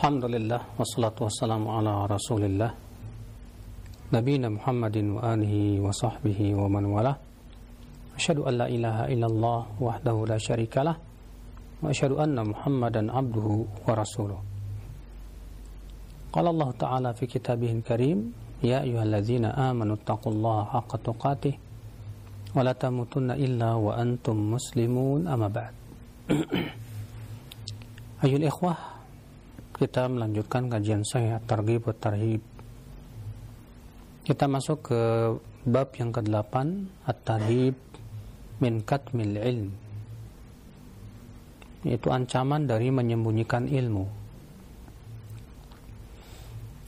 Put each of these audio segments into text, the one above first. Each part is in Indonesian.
الحمد لله والصلاة والسلام على رسول الله نبينا محمد وآله وصحبه ومن والاه أشهد أن لا إله إلا الله وحده لا شريك له وأشهد أن محمدا عبده ورسوله قال الله تعالى في كتابه الكريم يا أيها الذين آمنوا اتقوا الله حق تقاته ولا تموتن إلا وأنتم مسلمون أما بعد أيها الإخوة kita melanjutkan kajian saya Targhib wa Tarhib. Kita masuk ke bab yang ke-8 At-Tarhib min katmil ilm. Itu ancaman dari menyembunyikan ilmu.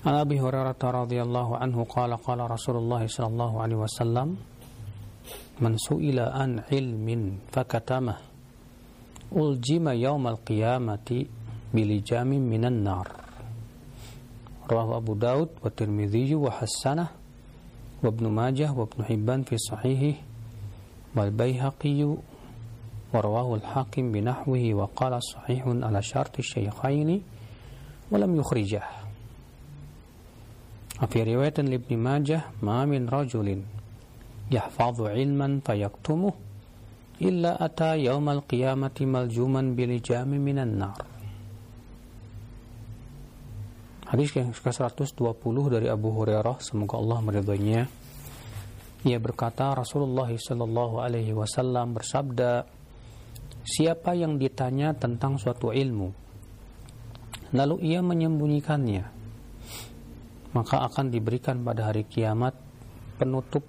An Abi Hurairah radhiyallahu anhu qala qala Rasulullah sallallahu alaihi wasallam man su'ila an ilmin fakatamah uljima yawmal qiyamati بلجام من النار رواه أبو داود والترمذي وحسنه وابن ماجه وابن حبان في صحيحه والبيهقي ورواه الحاكم بنحوه وقال صحيح على شرط الشيخين ولم يخرجه وفي رواية لابن ماجه ما من رجل يحفظ علما فيكتمه إلا أتى يوم القيامة ملجوما بلجام من النار Hadis yang ke-120 dari Abu Hurairah, semoga Allah meridhoinya. Ia berkata, Rasulullah Shallallahu Alaihi Wasallam bersabda, Siapa yang ditanya tentang suatu ilmu, lalu ia menyembunyikannya, maka akan diberikan pada hari kiamat penutup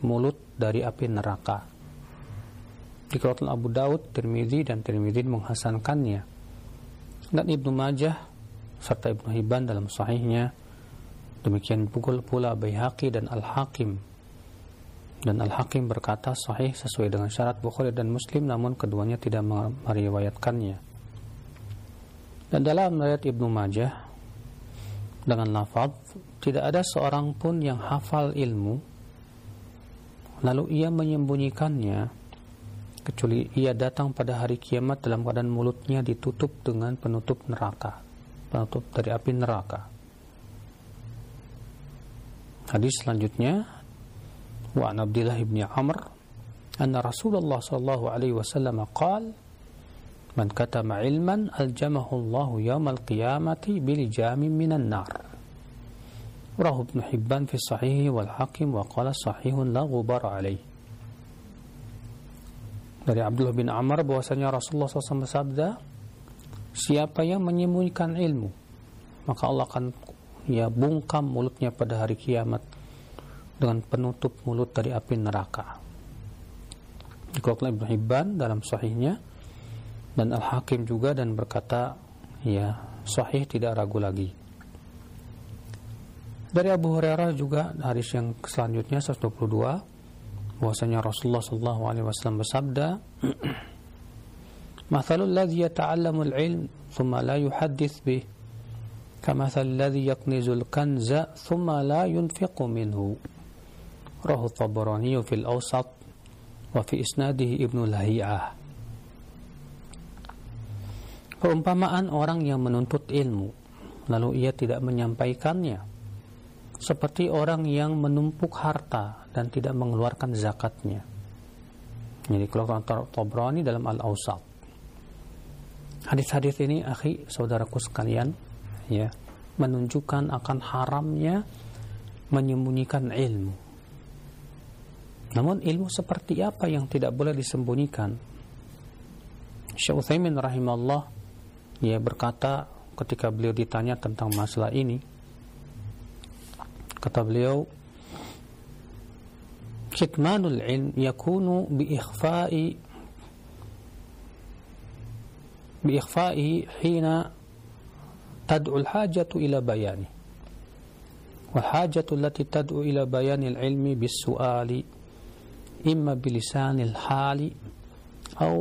mulut dari api neraka. Dikeluarkan Abu Daud, Tirmidzi dan Tirmidzi menghasankannya. Dan Ibnu Majah serta Ibnu Hibban dalam sahihnya demikian pukul pula Baihaqi dan Al-Hakim dan Al-Hakim berkata sahih sesuai dengan syarat Bukhari dan Muslim namun keduanya tidak meriwayatkannya dan dalam riwayat Ibnu Majah dengan lafaz tidak ada seorang pun yang hafal ilmu lalu ia menyembunyikannya kecuali ia datang pada hari kiamat dalam keadaan mulutnya ditutup dengan penutup neraka penutup dari api neraka. Hadis selanjutnya wa an Abdullah bin Amr "An Rasulullah sallallahu alaihi wasallam qaal man katama ilman aljamahu Allah yaumal qiyamati bil jamin minan nar. رواه ابن حبان في الصحيح والحاكم وقال صحيح لا غبار عليه dari Abdullah bin Amr bahwasanya Rasulullah Sallallahu Alaihi Wasallam sabda." siapa yang menyembunyikan ilmu maka Allah akan ya bungkam mulutnya pada hari kiamat dengan penutup mulut dari api neraka dikutip Ibnu Hibban dalam sahihnya dan Al-Hakim juga dan berkata ya sahih tidak ragu lagi dari Abu Hurairah juga hadis yang selanjutnya 122 bahwasanya Rasulullah Shallallahu alaihi wasallam bersabda مثل الذي يتعلم العلم ثم لا يحدث به كمثل الذي يقنز الكنز ثم لا ينفق منه رواه الطبراني في الأوسط وفي إسناده ابن لهيعة Perumpamaan orang yang menuntut ilmu, lalu ia tidak menyampaikannya, seperti orang yang menumpuk harta dan tidak mengeluarkan zakatnya. Jadi keluarkan Tobrani dalam al ausat Hadis-hadis ini, akhi, saudaraku sekalian, ya, menunjukkan akan haramnya menyembunyikan ilmu. Namun ilmu seperti apa yang tidak boleh disembunyikan? Syekh Utsaimin rahimahullah ya berkata ketika beliau ditanya tentang masalah ini, kata beliau, kitmanul ilm yakunu bi ikhfa'i بإخفائه حين تدعو الحاجة إلى بيانه والحاجة التي تدعو إلى بيان العلم بالسؤال إما بلسان الحال أو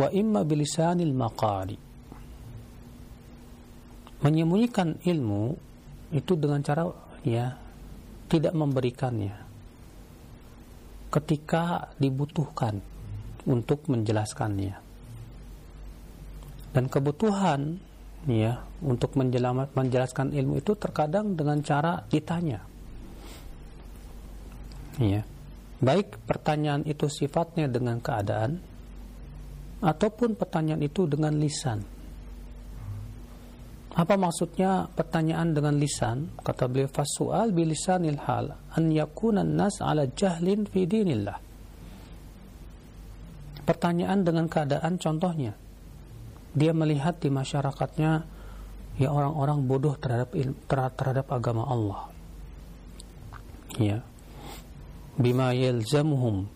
وإما بلسان المقال menyembunyikan ilmu itu dengan cara ya tidak memberikannya ketika dibutuhkan untuk menjelaskannya dan kebutuhan ya untuk menjelaskan ilmu itu terkadang dengan cara ditanya ya baik pertanyaan itu sifatnya dengan keadaan ataupun pertanyaan itu dengan lisan apa maksudnya pertanyaan dengan lisan kata beliau fasual bilisanil hal an yakuna nas ala jahlin fi dinillah pertanyaan dengan keadaan contohnya dia melihat di masyarakatnya ya orang-orang bodoh terhadap terhadap agama Allah ya bima yalzamuhum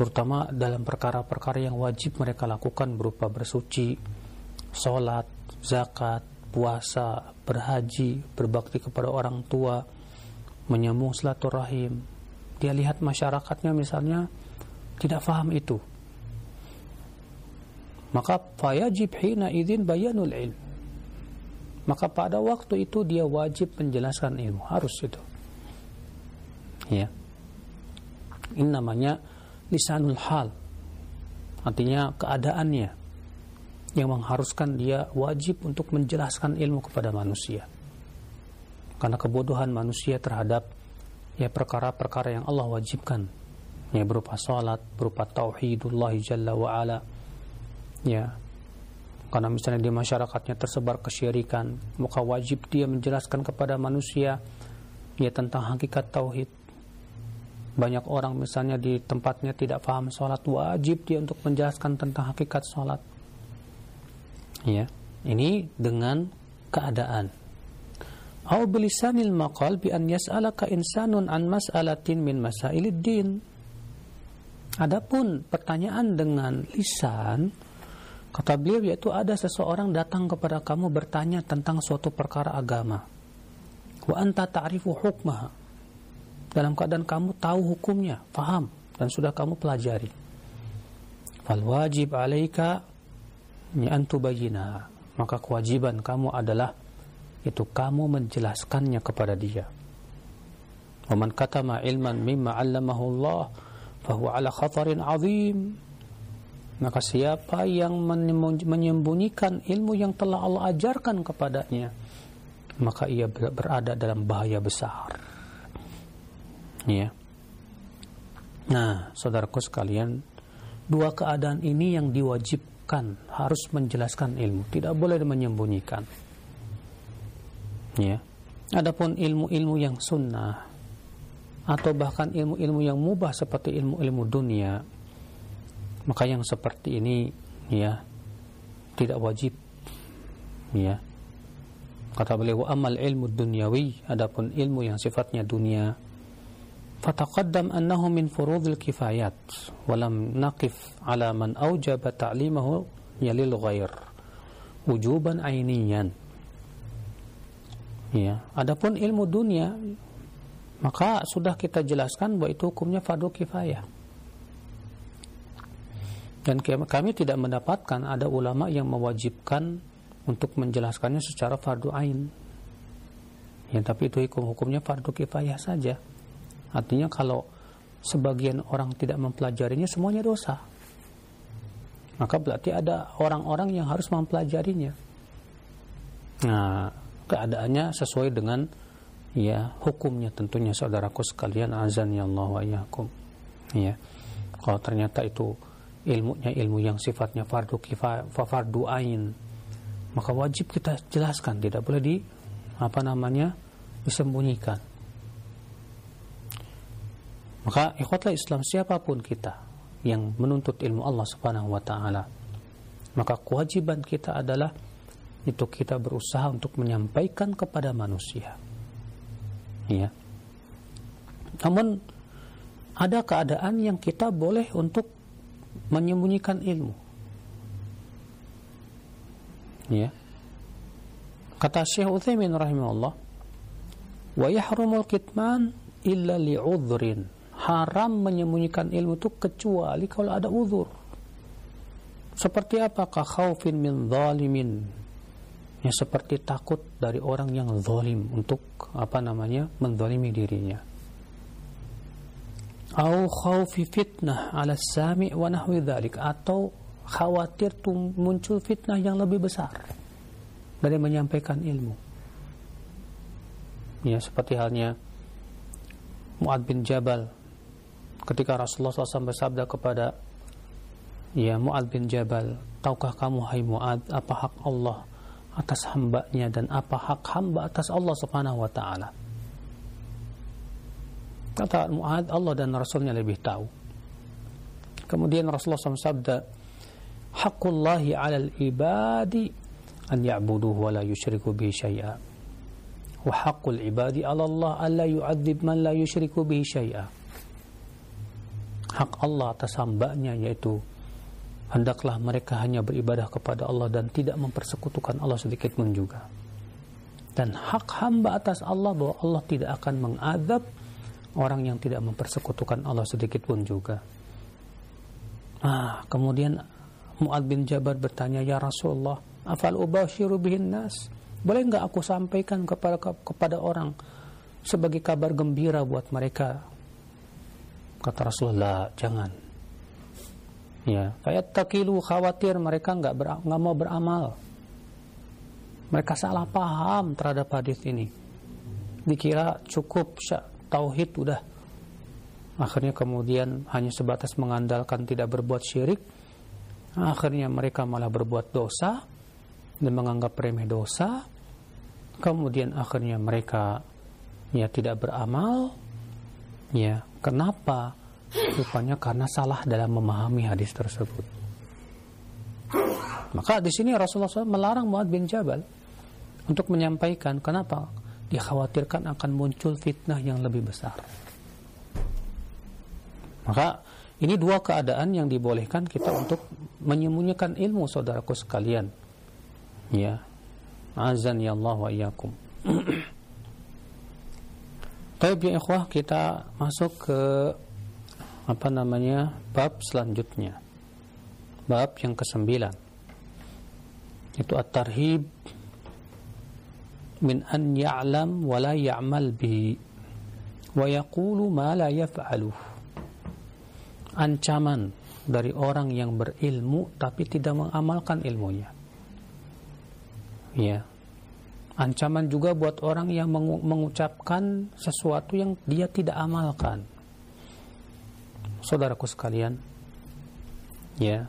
terutama dalam perkara-perkara yang wajib mereka lakukan berupa bersuci sholat, zakat, puasa, berhaji, berbakti kepada orang tua, menyambung silaturahim. Dia lihat masyarakatnya misalnya tidak faham itu. Maka fayajib hina izin bayanul ilm. Maka pada waktu itu dia wajib menjelaskan ilmu, harus itu. Ya. Ini namanya lisanul hal. Artinya keadaannya yang mengharuskan dia wajib untuk menjelaskan ilmu kepada manusia. Karena kebodohan manusia terhadap ya perkara-perkara yang Allah wajibkan ya berupa salat, berupa tauhidullah jalla wa ala, ya karena misalnya di masyarakatnya tersebar kesyirikan maka wajib dia menjelaskan kepada manusia ya tentang hakikat tauhid banyak orang misalnya di tempatnya tidak paham sholat wajib dia untuk menjelaskan tentang hakikat sholat ya ini dengan keadaan au bilisanil maqal bi an yas'alaka insanun an mas'alatin min masailid din adapun pertanyaan dengan lisan Kata beliau yaitu ada seseorang datang kepada kamu bertanya tentang suatu perkara agama. Wa anta ta'rifu hukmaha. Dalam keadaan kamu tahu hukumnya, faham dan sudah kamu pelajari. Fal wajib alaika an tubayyinaha. Maka kewajiban kamu adalah itu kamu menjelaskannya kepada dia. Wa man katama ilman mimma 'allamahu Allah fahuwa ala khatarin 'azim maka siapa yang menyembunyikan ilmu yang telah Allah ajarkan kepadanya, maka ia berada dalam bahaya besar. Ya. Nah, saudaraku sekalian, dua keadaan ini yang diwajibkan harus menjelaskan ilmu, tidak boleh menyembunyikan. Ya. Adapun ilmu-ilmu yang sunnah atau bahkan ilmu-ilmu yang mubah seperti ilmu-ilmu dunia maka yang seperti ini ya tidak wajib ya kata beliau amal ilmu duniawi. adapun ilmu yang sifatnya dunia fataqaddam annahu min furudil kifayat walam naqif ala man awjaba ta'limahu yalil ghair wujuban ainiyan ya adapun ilmu dunia maka sudah kita jelaskan bahwa itu hukumnya fardu kifayah dan kami tidak mendapatkan ada ulama yang mewajibkan untuk menjelaskannya secara fardu ain. Ya, tapi itu hukum-hukumnya fardu kifayah saja. Artinya kalau sebagian orang tidak mempelajarinya semuanya dosa. Maka berarti ada orang-orang yang harus mempelajarinya. Nah, keadaannya sesuai dengan ya hukumnya tentunya saudaraku sekalian azan ya Allah wa iyyakum. Ya. Kalau ternyata itu ilmunya ilmu yang sifatnya fardu kifa, fardu ain maka wajib kita jelaskan tidak boleh di apa namanya disembunyikan maka ikhwatlah Islam siapapun kita yang menuntut ilmu Allah Subhanahu wa taala maka kewajiban kita adalah itu kita berusaha untuk menyampaikan kepada manusia ya namun ada keadaan yang kita boleh untuk menyembunyikan ilmu. Ya. Kata Syekh Utsaimin rahimahullah, "Wa yahrumul kitman illa li'udhrin." Haram menyembunyikan ilmu itu kecuali kalau ada uzur. Seperti apakah khaufin min zalimin? Ya seperti takut dari orang yang zalim untuk apa namanya? menzalimi dirinya au khawfi fitnah ala sami wa nahwi dhalik atau khawatir tum, muncul fitnah yang lebih besar dari menyampaikan ilmu ya seperti halnya Mu'ad bin Jabal ketika Rasulullah SAW bersabda kepada ya Mu'ad bin Jabal tahukah kamu hai Mu'ad apa hak Allah atas hambanya dan apa hak hamba atas Allah subhanahu wa ta'ala Kata Mu'ad, Allah dan Rasulnya lebih tahu. Kemudian Rasulullah SAW sabda, Hakullahi alal ibadi an ya'buduhu wa la yushriku bihi syai'a. Wa haqqul ibadi an la yu'adzib man la yushriku bihi syai'a. Hak Allah atas hambanya yaitu hendaklah mereka hanya beribadah kepada Allah dan tidak mempersekutukan Allah sedikit pun juga. Dan hak hamba atas Allah bahwa Allah tidak akan mengadab orang yang tidak mempersekutukan Allah sedikit pun juga. Ah, kemudian Mu'ad bin Jabal bertanya, "Ya Rasulullah, afal ubasyiru bihin nas?" Boleh nggak aku sampaikan kepada kepada orang sebagai kabar gembira buat mereka? Kata Rasulullah, jangan. Ya, kayak takilu khawatir mereka nggak ber, nggak mau beramal. Mereka salah paham terhadap hadis ini. Dikira cukup tauhid udah akhirnya kemudian hanya sebatas mengandalkan tidak berbuat syirik akhirnya mereka malah berbuat dosa dan menganggap remeh dosa kemudian akhirnya mereka ya tidak beramal ya kenapa rupanya karena salah dalam memahami hadis tersebut maka di sini Rasulullah SAW melarang Muad bin Jabal untuk menyampaikan kenapa dikhawatirkan akan muncul fitnah yang lebih besar. Maka ini dua keadaan yang dibolehkan kita untuk menyembunyikan ilmu saudaraku sekalian. Ya. Azan ya Allah wa iyakum. Baik ya ikhwah kita masuk ke apa namanya bab selanjutnya. Bab yang kesembilan. Itu at-tarhib min an ya'lam wa la ya'mal bihi wa yaqulu ma la yaf'alu ancaman dari orang yang berilmu tapi tidak mengamalkan ilmunya ya ancaman juga buat orang yang mengu mengucapkan sesuatu yang dia tidak amalkan saudaraku sekalian ya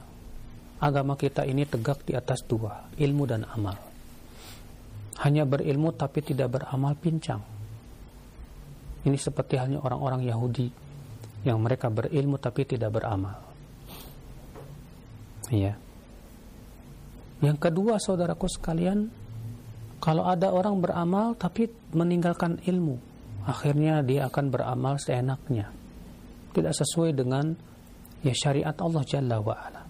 agama kita ini tegak di atas dua ilmu dan amal hanya berilmu tapi tidak beramal pincang. Ini seperti halnya orang-orang Yahudi yang mereka berilmu tapi tidak beramal. Iya. Yang kedua, saudaraku sekalian, kalau ada orang beramal tapi meninggalkan ilmu, akhirnya dia akan beramal seenaknya. Tidak sesuai dengan ya syariat Allah Jalla wa'ala.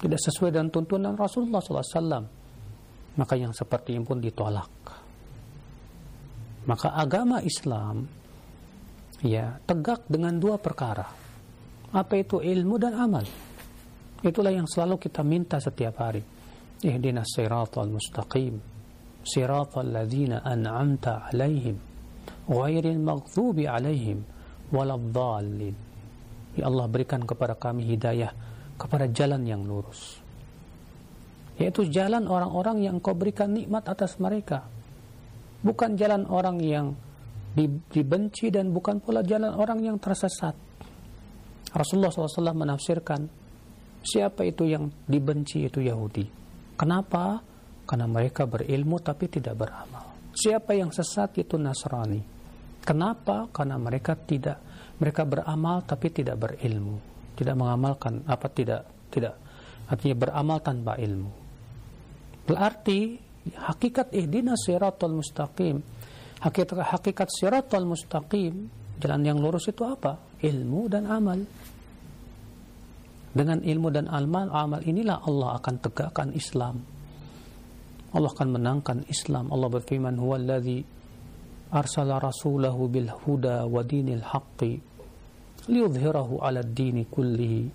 Tidak sesuai dengan tuntunan Rasulullah SAW maka yang seperti ini pun ditolak. Maka agama Islam ya tegak dengan dua perkara. Apa itu ilmu dan amal? Itulah yang selalu kita minta setiap hari. Ihdinas siratal mustaqim. Siratal ladzina an'amta alaihim. Ghairil maghdubi alaihim. Waladhalin. Ya Allah berikan kepada kami hidayah kepada jalan yang lurus yaitu jalan orang-orang yang kau berikan nikmat atas mereka bukan jalan orang yang dibenci dan bukan pula jalan orang yang tersesat Rasulullah SAW menafsirkan siapa itu yang dibenci itu Yahudi kenapa? karena mereka berilmu tapi tidak beramal siapa yang sesat itu Nasrani kenapa? karena mereka tidak mereka beramal tapi tidak berilmu tidak mengamalkan apa tidak tidak artinya beramal tanpa ilmu Berarti hakikat ihdina siratul mustaqim. Hakikat hakikat siratul mustaqim, jalan yang lurus itu apa? Ilmu dan amal. Dengan ilmu dan amal, amal inilah Allah akan tegakkan Islam. Allah akan menangkan Islam. Allah berfirman, alladhi arsala rasulahu bil huda wa dinil haqqi liudhirahu 'ala dini kullihi."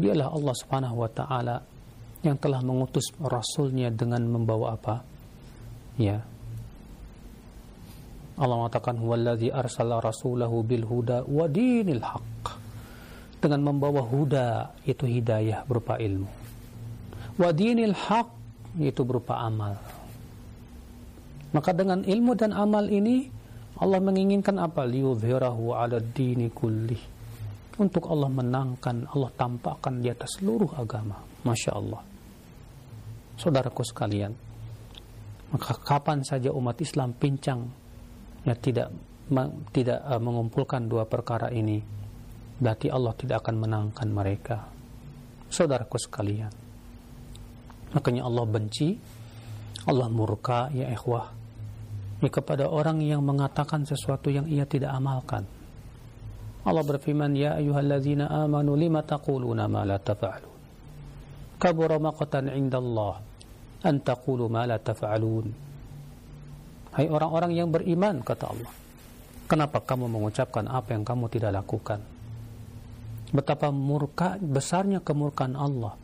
Dialah Allah Subhanahu wa taala yang telah mengutus rasulnya dengan membawa apa? Ya. Allah mengatakan wallazi arsala rasulahu bil huda wa dinil haq. Dengan membawa huda itu hidayah berupa ilmu. Wa dinil haq itu berupa amal. Maka dengan ilmu dan amal ini Allah menginginkan apa? Liyudhirahu ala dini kulli Untuk Allah menangkan, Allah tampakkan di atas seluruh agama. Masya Allah saudaraku sekalian. Maka kapan saja umat Islam pincang ya tidak tidak eh, mengumpulkan dua perkara ini, berarti Allah tidak akan menangkan mereka. Saudaraku sekalian. Makanya Allah benci, Allah murka ya ikhwah. Ya kepada orang yang mengatakan sesuatu yang ia tidak amalkan. Allah berfirman, "Ya ayyuhalladzina amanu lima taquluna ma la taf'alun?" Kabura maqtan 'indallah an taqulu ma taf'alun. Hai orang-orang yang beriman kata Allah. Kenapa kamu mengucapkan apa yang kamu tidak lakukan? Betapa murka besarnya kemurkaan Allah.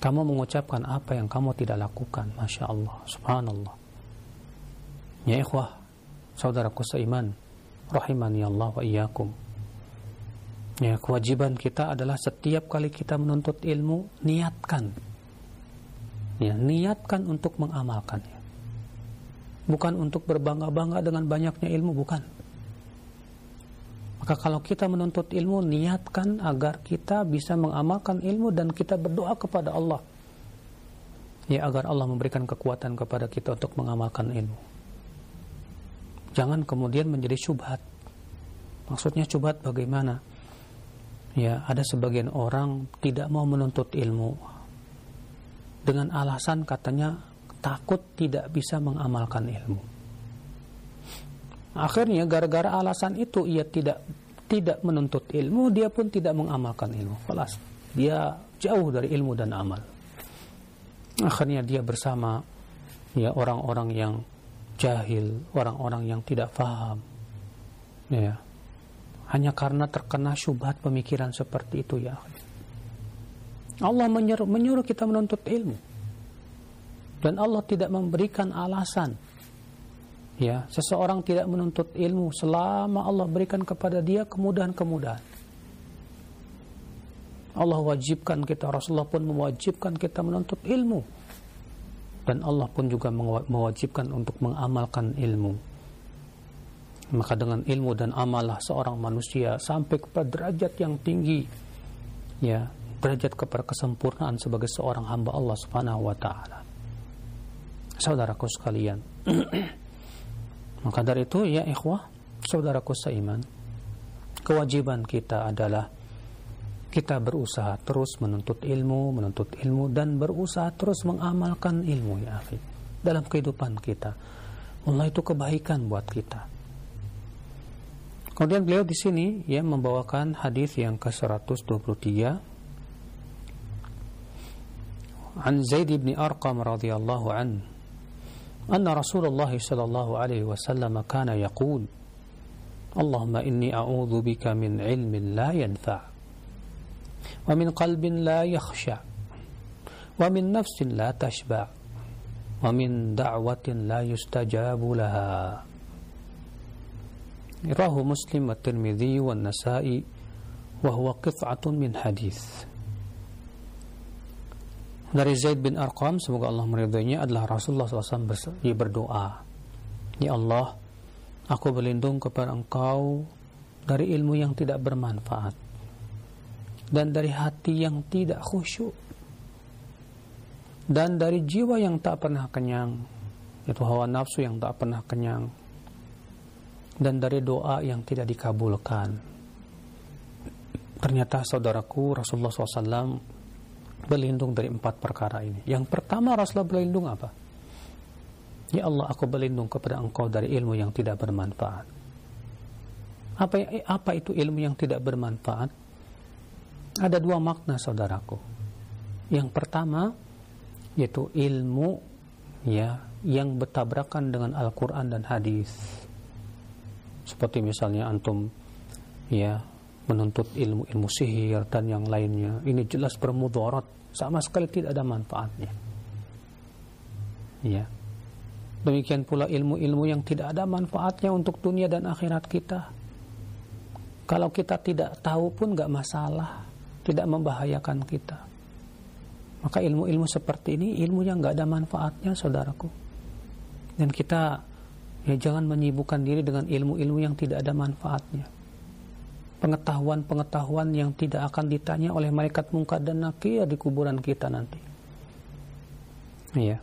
Kamu mengucapkan apa yang kamu tidak lakukan. Masya Allah. Subhanallah. Ya ikhwah, saudaraku seiman, rahimani Allah wa iyyakum. Ya, kewajiban kita adalah setiap kali kita menuntut ilmu, niatkan ya, niatkan untuk mengamalkannya bukan untuk berbangga-bangga dengan banyaknya ilmu bukan maka kalau kita menuntut ilmu niatkan agar kita bisa mengamalkan ilmu dan kita berdoa kepada Allah ya agar Allah memberikan kekuatan kepada kita untuk mengamalkan ilmu jangan kemudian menjadi syubhat maksudnya syubhat bagaimana ya ada sebagian orang tidak mau menuntut ilmu dengan alasan katanya takut tidak bisa mengamalkan ilmu. Akhirnya gara-gara alasan itu ia tidak tidak menuntut ilmu, dia pun tidak mengamalkan ilmu. Kelas dia jauh dari ilmu dan amal. Akhirnya dia bersama ya orang-orang yang jahil, orang-orang yang tidak paham. Ya. Hanya karena terkena syubhat pemikiran seperti itu ya. Allah menyuruh, menyuruh kita menuntut ilmu. Dan Allah tidak memberikan alasan. Ya, seseorang tidak menuntut ilmu selama Allah berikan kepada dia kemudahan-kemudahan. Allah wajibkan kita, Rasulullah pun mewajibkan kita menuntut ilmu. Dan Allah pun juga mewajibkan untuk mengamalkan ilmu. Maka dengan ilmu dan amalah seorang manusia sampai kepada derajat yang tinggi. Ya, derajat kepada kesempurnaan sebagai seorang hamba Allah Subhanahu wa taala. Saudaraku sekalian. Maka dari itu ya ikhwah, saudaraku seiman, kewajiban kita adalah kita berusaha terus menuntut ilmu, menuntut ilmu dan berusaha terus mengamalkan ilmu ya akhi dalam kehidupan kita. Allah itu kebaikan buat kita. Kemudian beliau di sini ya membawakan hadis yang ke-123 عن زيد بن أرقم رضي الله عنه أن رسول الله صلى الله عليه وسلم كان يقول اللهم إني أعوذ بك من علم لا ينفع ومن قلب لا يخشع ومن نفس لا تشبع ومن دعوة لا يستجاب لها رواه مسلم والترمذي والنسائي وهو قطعة من حديث dari Zaid bin Arqam semoga Allah meridhoinya adalah Rasulullah SAW berdoa Ya Allah aku berlindung kepada engkau dari ilmu yang tidak bermanfaat dan dari hati yang tidak khusyuk dan dari jiwa yang tak pernah kenyang yaitu hawa nafsu yang tak pernah kenyang dan dari doa yang tidak dikabulkan ternyata saudaraku Rasulullah SAW berlindung dari empat perkara ini. Yang pertama Rasulullah berlindung apa? Ya Allah, aku berlindung kepada Engkau dari ilmu yang tidak bermanfaat. Apa apa itu ilmu yang tidak bermanfaat? Ada dua makna saudaraku. Yang pertama yaitu ilmu ya yang bertabrakan dengan Al-Qur'an dan hadis. Seperti misalnya antum ya menuntut ilmu-ilmu sihir dan yang lainnya. Ini jelas bermudarat, sama sekali tidak ada manfaatnya. Ya. Demikian pula ilmu-ilmu yang tidak ada manfaatnya untuk dunia dan akhirat kita. Kalau kita tidak tahu pun nggak masalah, tidak membahayakan kita. Maka ilmu-ilmu seperti ini ilmu yang nggak ada manfaatnya, saudaraku. Dan kita ya jangan menyibukkan diri dengan ilmu-ilmu yang tidak ada manfaatnya pengetahuan-pengetahuan yang tidak akan ditanya oleh malaikat mungkar dan nakir di kuburan kita nanti. Iya.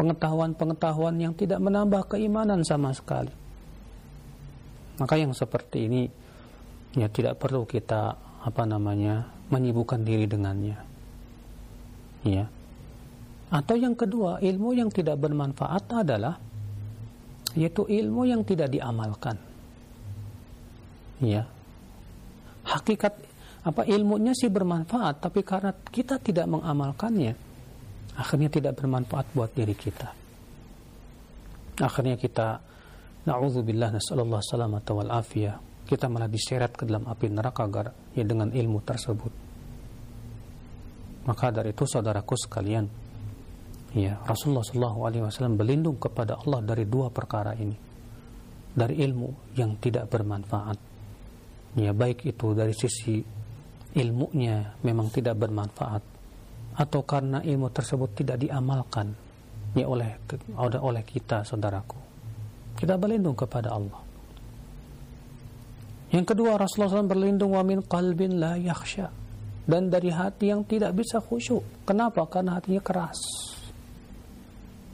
Pengetahuan-pengetahuan yang tidak menambah keimanan sama sekali. Maka yang seperti ini ya tidak perlu kita apa namanya menyibukkan diri dengannya. Ya. Atau yang kedua, ilmu yang tidak bermanfaat adalah yaitu ilmu yang tidak diamalkan. Ya, hakikat apa ilmunya sih bermanfaat, tapi karena kita tidak mengamalkannya, akhirnya tidak bermanfaat buat diri kita. Akhirnya kita na'udzubillah nasallallahu salamata wal afiyah. Kita malah diseret ke dalam api neraka agar ya dengan ilmu tersebut. Maka dari itu saudaraku sekalian, ya Rasulullah Shallallahu Alaihi Wasallam berlindung kepada Allah dari dua perkara ini, dari ilmu yang tidak bermanfaat ya baik itu dari sisi ilmunya memang tidak bermanfaat atau karena ilmu tersebut tidak diamalkan ya oleh oleh kita saudaraku kita berlindung kepada Allah yang kedua Rasulullah SAW berlindung wa min qalbin la yakhsha dan dari hati yang tidak bisa khusyuk kenapa karena hatinya keras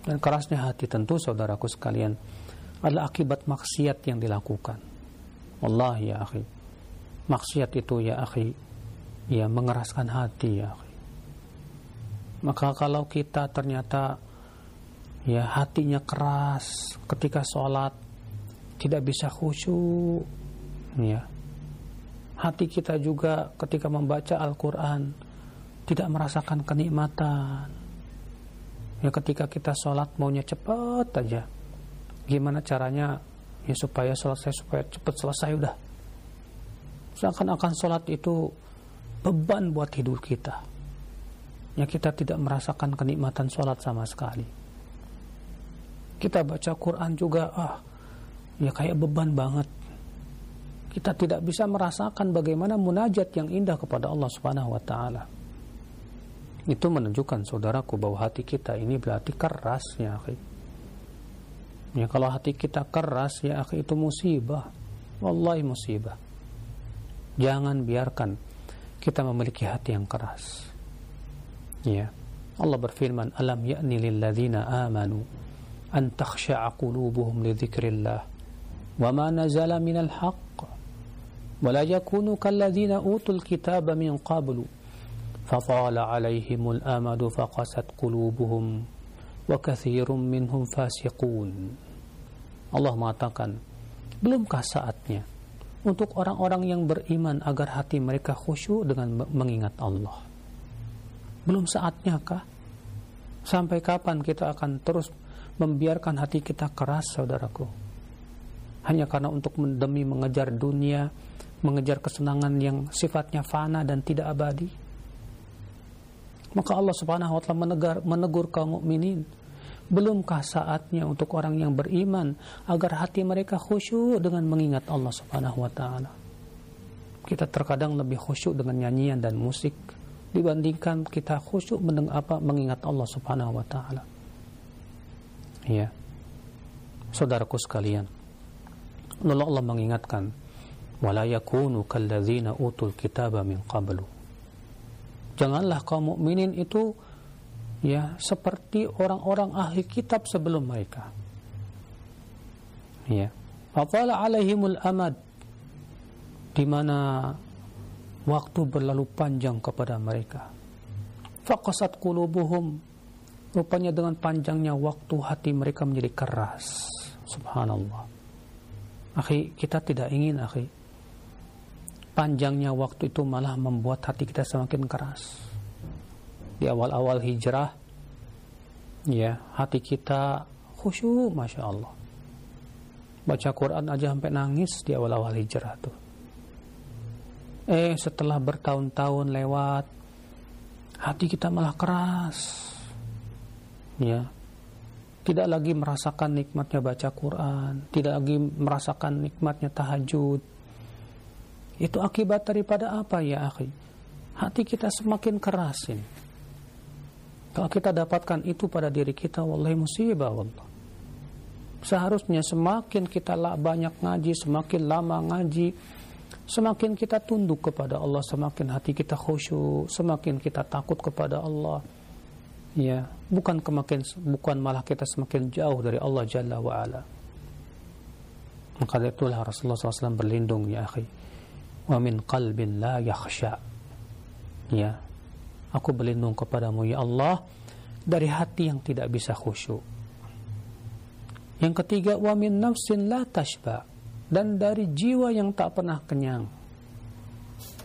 dan kerasnya hati tentu saudaraku sekalian adalah akibat maksiat yang dilakukan Allah ya akhi maksiat itu ya akhi ya mengeraskan hati ya akhi. maka kalau kita ternyata ya hatinya keras ketika sholat tidak bisa khusyuk ya hati kita juga ketika membaca Al-Quran tidak merasakan kenikmatan ya ketika kita sholat maunya cepat aja gimana caranya ya supaya selesai supaya cepat selesai udah seakan-akan sholat itu beban buat hidup kita ya kita tidak merasakan kenikmatan sholat sama sekali kita baca Quran juga ah ya kayak beban banget kita tidak bisa merasakan bagaimana munajat yang indah kepada Allah Subhanahu wa taala itu menunjukkan saudaraku bahwa hati kita ini berarti keras ya akhi. ya kalau hati kita keras ya akhi itu musibah wallahi musibah jangan biarkan kita memiliki hati yang keras. Ya. Allah berfirman, "Alam ya'ni lil ladzina amanu an takhsha'a qulubuhum li dzikrillah wa ma nazala minal haqq wa la yakunu kal ladzina utul kitaba min qablu fatala 'alaihimul amadu faqasat qulubuhum wa katsirun minhum fasiqun." Allah mengatakan, "Belumkah saatnya?" untuk orang-orang yang beriman agar hati mereka khusyuk dengan mengingat Allah. Belum saatnya kah? Sampai kapan kita akan terus membiarkan hati kita keras, saudaraku? Hanya karena untuk demi mengejar dunia, mengejar kesenangan yang sifatnya fana dan tidak abadi. Maka Allah Subhanahu wa taala menegur, menegur kaum mukminin Belumkah saatnya untuk orang yang beriman agar hati mereka khusyuk dengan mengingat Allah Subhanahu wa taala? Kita terkadang lebih khusyuk dengan nyanyian dan musik dibandingkan kita khusyuk mendengar apa mengingat Allah Subhanahu wa taala. Ya. Saudaraku sekalian, lalu Allah mengingatkan, "Wala yakunu kalladzina utul kitaba min qablu." Janganlah kaum mukminin itu ya seperti orang-orang ahli kitab sebelum mereka ya faqala alaihimul amad di mana waktu berlalu panjang kepada mereka faqasat qulubuhum rupanya dengan panjangnya waktu hati mereka menjadi keras subhanallah akhi kita tidak ingin akhi panjangnya waktu itu malah membuat hati kita semakin keras di awal-awal hijrah ya hati kita khusyuk masya Allah baca Quran aja sampai nangis di awal-awal hijrah tuh eh setelah bertahun-tahun lewat hati kita malah keras ya tidak lagi merasakan nikmatnya baca Quran tidak lagi merasakan nikmatnya tahajud itu akibat daripada apa ya akhi hati kita semakin keras ini kalau kita dapatkan itu pada diri kita, wallahi musibah Allah. Seharusnya semakin kita banyak ngaji, semakin lama ngaji, semakin kita tunduk kepada Allah, semakin hati kita khusyuk, semakin kita takut kepada Allah. Ya, bukan kemakin bukan malah kita semakin jauh dari Allah Jalla wa ala. Maka itulah Rasulullah SAW berlindung ya akhi. Wa min qalbin la yakhsha. Ya, Aku berlindung kepadamu ya Allah dari hati yang tidak bisa khusyuk. Yang ketiga, wa min nafsin la tashba dan dari jiwa yang tak pernah kenyang.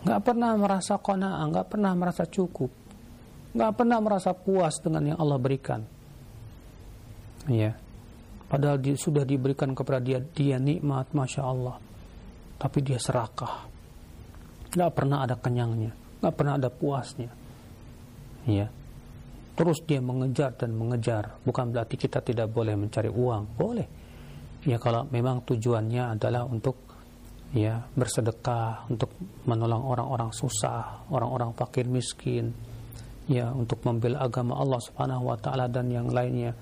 Nggak pernah merasa qanaah, nggak pernah merasa cukup. Nggak pernah merasa puas dengan yang Allah berikan. Ya. Padahal dia sudah diberikan kepada dia dia nikmat, masya Allah. Tapi dia serakah. Nggak pernah ada kenyangnya, nggak pernah ada puasnya ya terus dia mengejar dan mengejar bukan berarti kita tidak boleh mencari uang boleh ya kalau memang tujuannya adalah untuk ya bersedekah untuk menolong orang-orang susah orang-orang fakir miskin ya untuk membela agama Allah Subhanahu wa taala dan yang lainnya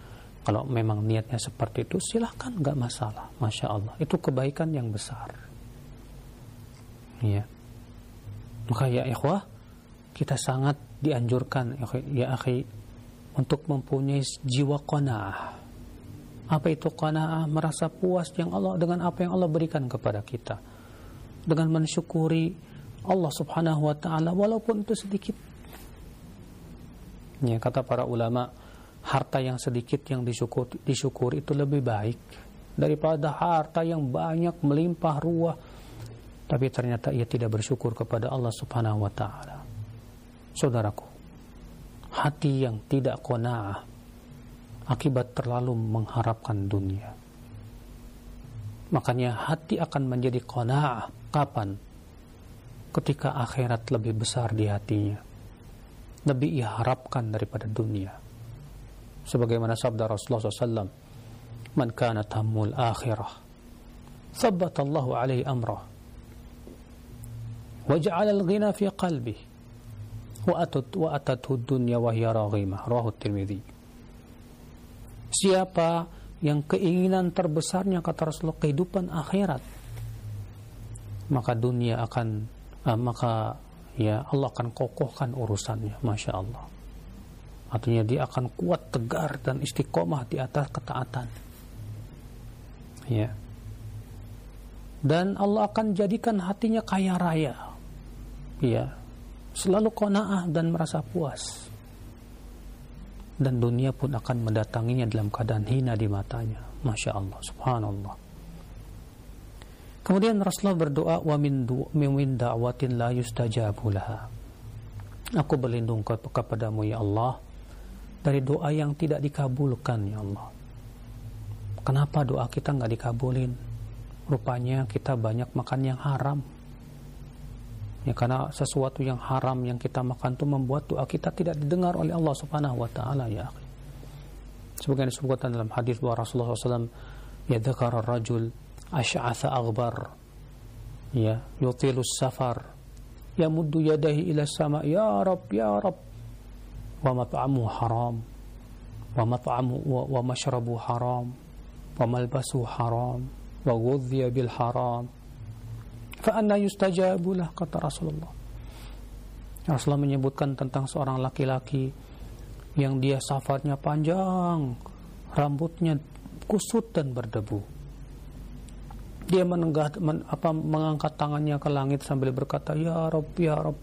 kalau memang niatnya seperti itu silahkan nggak masalah masya Allah itu kebaikan yang besar ya maka ya ikhwah kita sangat dianjurkan ya, ya akhi untuk mempunyai jiwa qanaah. Apa itu qanaah? Merasa puas yang Allah dengan apa yang Allah berikan kepada kita. Dengan mensyukuri Allah Subhanahu wa taala walaupun itu sedikit. Ya, kata para ulama, harta yang sedikit yang disyukur, disyukur itu lebih baik daripada harta yang banyak melimpah ruah tapi ternyata ia tidak bersyukur kepada Allah Subhanahu wa taala. Saudaraku, hati yang tidak kona'ah akibat terlalu mengharapkan dunia. Makanya hati akan menjadi kona'ah kapan? Ketika akhirat lebih besar di hatinya. Lebih ia harapkan daripada dunia. Sebagaimana sabda Rasulullah SAW, Man kana tamul akhirah, thabbat Allah alaihi amrah, waj'al ghina fi qalbih, وأتت وأتته الدنيا وهي راغمة رواه الترمذي siapa yang keinginan terbesarnya kata Rasulullah kehidupan akhirat maka dunia akan uh, maka ya Allah akan kokohkan urusannya Masya Allah artinya dia akan kuat tegar dan istiqomah di atas ketaatan ya dan Allah akan jadikan hatinya kaya raya ya selalu kona'ah dan merasa puas dan dunia pun akan mendatanginya dalam keadaan hina di matanya Masya Allah, subhanallah kemudian Rasulullah berdoa wa min, min da'watin la yustajabu laha aku berlindung kepadamu ya Allah dari doa yang tidak dikabulkan ya Allah kenapa doa kita nggak dikabulin rupanya kita banyak makan yang haram Ya, karena sesuatu yang haram yang kita makan itu membuat doa kita tidak didengar oleh Allah Subhanahu wa taala ya. Sebagaimana disebutkan dalam hadis bahwa Rasulullah SAW ya dzakara rajul asy'atha aghbar ya yutilu safar ya muddu yadahi ila sama ya rab ya rab wa mat'amu haram wa mat'amu wa, wa mashrabu haram wa malbasu haram wa ghudhiya bil haram fa'anna yustajabulah kata Rasulullah Rasulullah menyebutkan tentang seorang laki-laki yang dia safarnya panjang rambutnya kusut dan berdebu dia menenggah, men, apa, mengangkat tangannya ke langit sambil berkata ya Rob ya Rob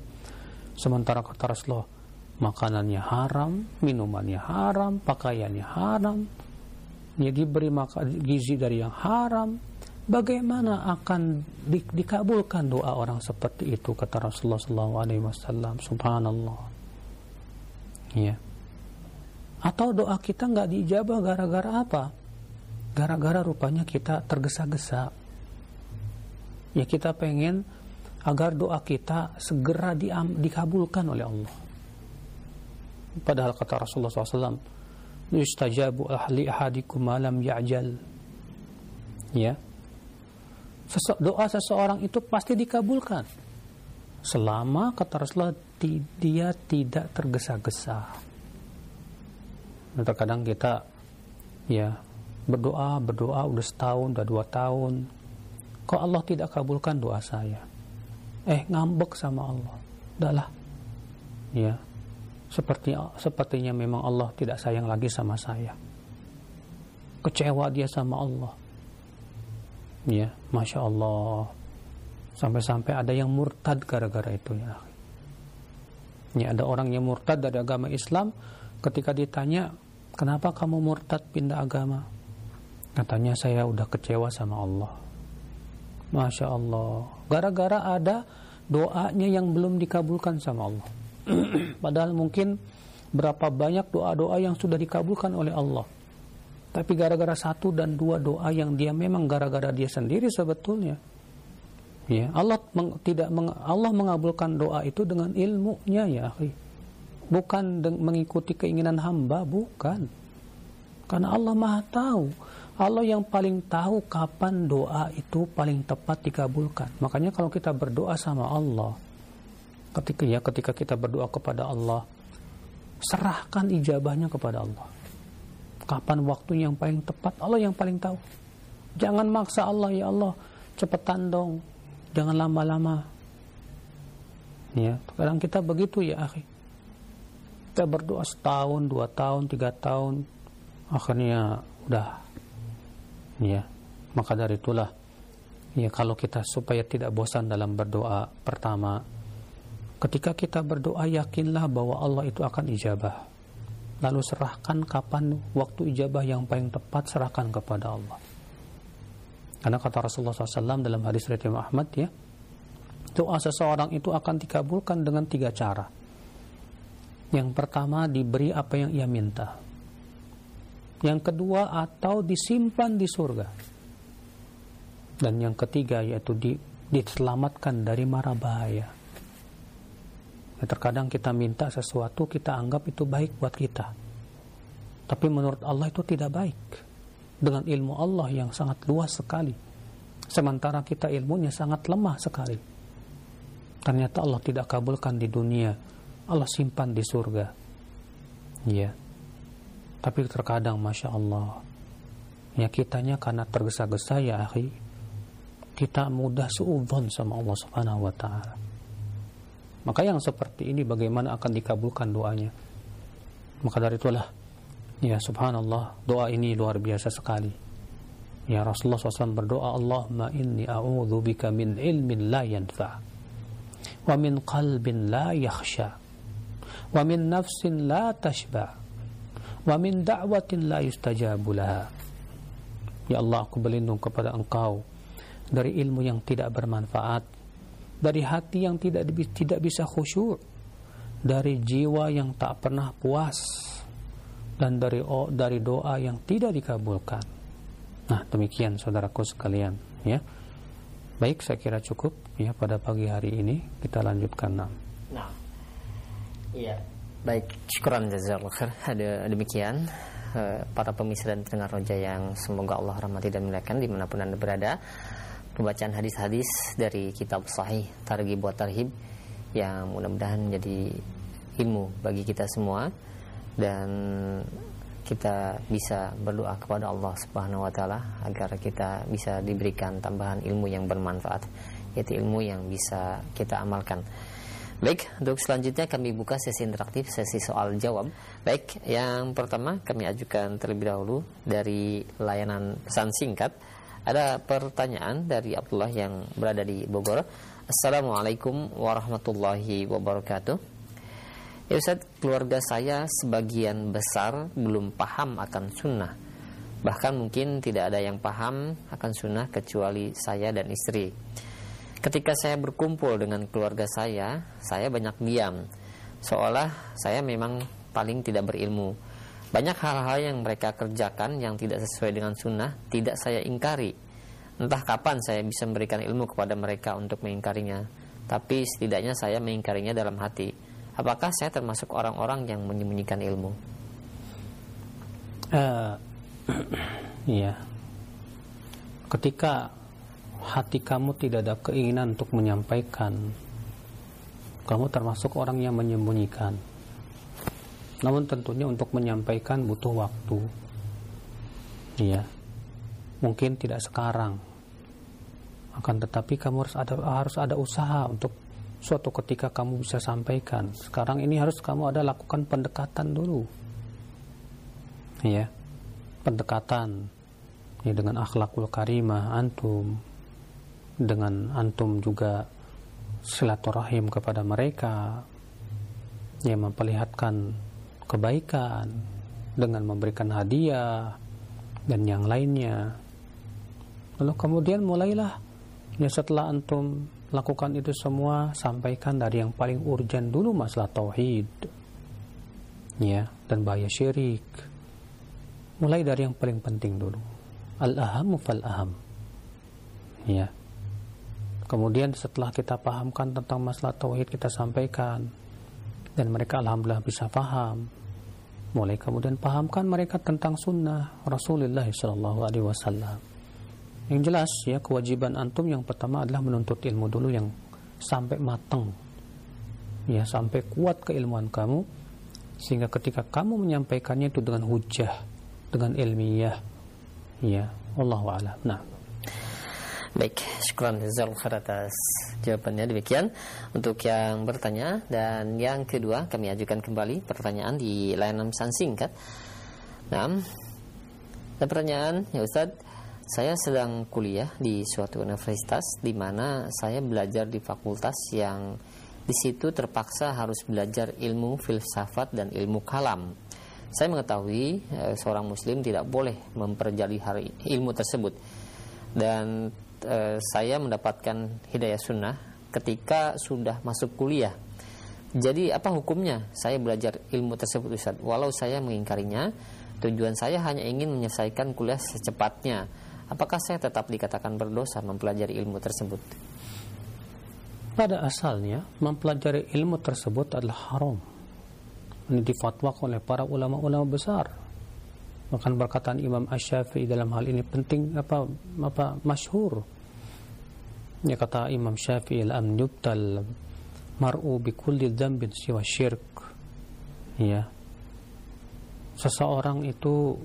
sementara kata Rasulullah makanannya haram minumannya haram pakaiannya haram dia ya diberi gizi dari yang haram Bagaimana akan di, dikabulkan doa orang seperti itu kata Rasulullah SAW. Subhanallah. Ya. Atau doa kita nggak diijabah gara-gara apa? Gara-gara rupanya kita tergesa-gesa. Ya kita pengen agar doa kita segera di, dikabulkan oleh Allah. Padahal kata Rasulullah SAW, "Yustajabu ahli ahadikum malam ya'jal." Ya, sese doa seseorang itu pasti dikabulkan selama kata Rasulullah di, dia tidak tergesa-gesa. Nah, terkadang kita ya berdoa berdoa udah setahun udah dua tahun kok Allah tidak kabulkan doa saya eh ngambek sama Allah udahlah ya seperti sepertinya memang Allah tidak sayang lagi sama saya kecewa dia sama Allah ya masya Allah sampai-sampai ada yang murtad gara-gara itu ya Ini ya, ada orang yang murtad dari agama Islam ketika ditanya kenapa kamu murtad pindah agama katanya saya udah kecewa sama Allah masya Allah gara-gara ada doanya yang belum dikabulkan sama Allah padahal mungkin berapa banyak doa-doa yang sudah dikabulkan oleh Allah tapi gara-gara satu dan dua doa yang dia memang gara-gara dia sendiri sebetulnya. Ya, Allah meng, tidak meng, Allah mengabulkan doa itu dengan ilmunya ya, Bukan deng, mengikuti keinginan hamba, bukan. Karena Allah Maha tahu. Allah yang paling tahu kapan doa itu paling tepat dikabulkan. Makanya kalau kita berdoa sama Allah, ketika ya ketika kita berdoa kepada Allah, serahkan ijabahnya kepada Allah. Kapan waktunya yang paling tepat? Allah yang paling tahu. Jangan maksa Allah, ya Allah, cepetan dong. Jangan lama-lama. Ya, kadang kita begitu ya, akhi. Kita berdoa setahun, dua tahun, tiga tahun. Akhirnya udah. Ya, maka dari itulah ya kalau kita supaya tidak bosan dalam berdoa pertama ketika kita berdoa yakinlah bahwa Allah itu akan ijabah lalu serahkan kapan waktu ijabah yang paling tepat serahkan kepada Allah karena kata Rasulullah SAW dalam hadis riwayat Imam Ahmad ya doa seseorang itu akan dikabulkan dengan tiga cara yang pertama diberi apa yang ia minta yang kedua atau disimpan di surga dan yang ketiga yaitu di, diselamatkan dari mara bahaya Ya, terkadang kita minta sesuatu kita anggap itu baik buat kita. Tapi menurut Allah itu tidak baik. Dengan ilmu Allah yang sangat luas sekali. Sementara kita ilmunya sangat lemah sekali. Ternyata Allah tidak kabulkan di dunia. Allah simpan di surga. Ya. Tapi terkadang Masya Allah. Ya kitanya karena tergesa-gesa ya akhi. Kita mudah seudhon sama Allah subhanahu wa ta'ala maka yang seperti ini bagaimana akan dikabulkan doanya? Maka dari itulah, ya subhanallah, doa ini luar biasa sekali. Ya Rasulullah SAW berdoa, Allah ma inni a'udhu bika min ilmin la yanfa' wa min qalbin la yakhsha' wa min nafsin la tashba' wa min da'watin la yustajabu laha. Ya Allah, aku berlindung kepada engkau dari ilmu yang tidak bermanfaat dari hati yang tidak tidak bisa khusyuk, dari jiwa yang tak pernah puas, dan dari dari doa yang tidak dikabulkan. Nah, demikian saudaraku sekalian, ya. Baik, saya kira cukup ya pada pagi hari ini kita lanjutkan nah. Iya. Baik, syukuran jazakallahu Ada demikian eh, para pemirsa dan pendengar roja yang semoga Allah rahmati dan muliakan dimanapun anda berada pembacaan hadis-hadis dari kitab sahih Targi buat Tarhib yang mudah-mudahan menjadi ilmu bagi kita semua dan kita bisa berdoa kepada Allah Subhanahu wa taala agar kita bisa diberikan tambahan ilmu yang bermanfaat yaitu ilmu yang bisa kita amalkan. Baik, untuk selanjutnya kami buka sesi interaktif, sesi soal jawab. Baik, yang pertama kami ajukan terlebih dahulu dari layanan pesan singkat ada pertanyaan dari Abdullah yang berada di Bogor. Assalamualaikum warahmatullahi wabarakatuh. Ya Ustaz, keluarga saya sebagian besar belum paham akan sunnah. Bahkan mungkin tidak ada yang paham akan sunnah kecuali saya dan istri. Ketika saya berkumpul dengan keluarga saya, saya banyak diam. Seolah saya memang paling tidak berilmu. Banyak hal-hal yang mereka kerjakan yang tidak sesuai dengan sunnah tidak saya ingkari. Entah kapan saya bisa memberikan ilmu kepada mereka untuk mengingkarinya, tapi setidaknya saya mengingkarinya dalam hati. Apakah saya termasuk orang-orang yang menyembunyikan ilmu? Uh, iya. Ketika hati kamu tidak ada keinginan untuk menyampaikan, kamu termasuk orang yang menyembunyikan namun tentunya untuk menyampaikan butuh waktu. Iya. Mungkin tidak sekarang. Akan tetapi kamu harus ada harus ada usaha untuk suatu ketika kamu bisa sampaikan. Sekarang ini harus kamu ada lakukan pendekatan dulu. Iya. Pendekatan ya dengan akhlakul karimah antum dengan antum juga silaturahim kepada mereka yang memperlihatkan kebaikan, dengan memberikan hadiah, dan yang lainnya. Lalu kemudian mulailah, ya setelah antum lakukan itu semua, sampaikan dari yang paling urgent dulu masalah tauhid, ya, dan bahaya syirik. Mulai dari yang paling penting dulu. Al-ahamu fal-aham. Ya. Kemudian setelah kita pahamkan tentang masalah tauhid kita sampaikan dan mereka alhamdulillah bisa paham mulai kemudian pahamkan mereka tentang sunnah Rasulullah Shallallahu Alaihi Wasallam yang jelas ya kewajiban antum yang pertama adalah menuntut ilmu dulu yang sampai matang ya sampai kuat keilmuan kamu sehingga ketika kamu menyampaikannya itu dengan hujah dengan ilmiah ya Allah wa'ala nah Baik, syukuran Zul Khair atas jawabannya demikian untuk yang bertanya dan yang kedua kami ajukan kembali pertanyaan di layanan pesan singkat. Nah, dan pertanyaan ya Ustaz, saya sedang kuliah di suatu universitas di mana saya belajar di fakultas yang di situ terpaksa harus belajar ilmu filsafat dan ilmu kalam. Saya mengetahui eh, seorang muslim tidak boleh hari ilmu tersebut dan e, saya mendapatkan hidayah sunnah ketika sudah masuk kuliah. Jadi apa hukumnya? Saya belajar ilmu tersebut Ustaz. Walau saya mengingkarinya, tujuan saya hanya ingin menyelesaikan kuliah secepatnya. Apakah saya tetap dikatakan berdosa mempelajari ilmu tersebut? Pada asalnya, mempelajari ilmu tersebut adalah haram. Ini difatwakan oleh para ulama-ulama besar Bahkan perkataan Imam Asy-Syafi'i dalam hal ini penting apa apa masyhur. Ya kata Imam Syafi'i al-am yubtal mar'u bi kulli dzambin siwa syirk. Ya. Seseorang itu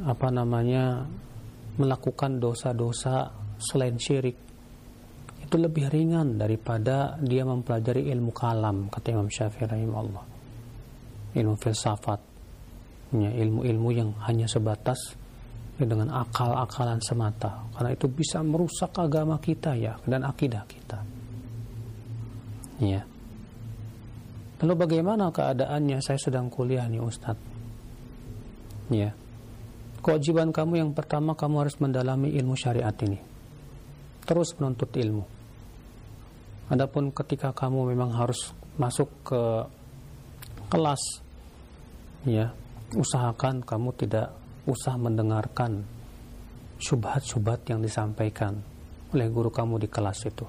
apa namanya melakukan dosa-dosa selain syirik itu lebih ringan daripada dia mempelajari ilmu kalam kata Imam Syafi'i rahimahullah ilmu filsafat ya, ilmu-ilmu yang hanya sebatas ya, dengan akal-akalan semata karena itu bisa merusak agama kita ya dan akidah kita ya lalu bagaimana keadaannya saya sedang kuliah nih Ustadz ya kewajiban kamu yang pertama kamu harus mendalami ilmu syariat ini terus menuntut ilmu adapun ketika kamu memang harus masuk ke kelas ya usahakan kamu tidak usah mendengarkan subhat-subhat yang disampaikan oleh guru kamu di kelas itu.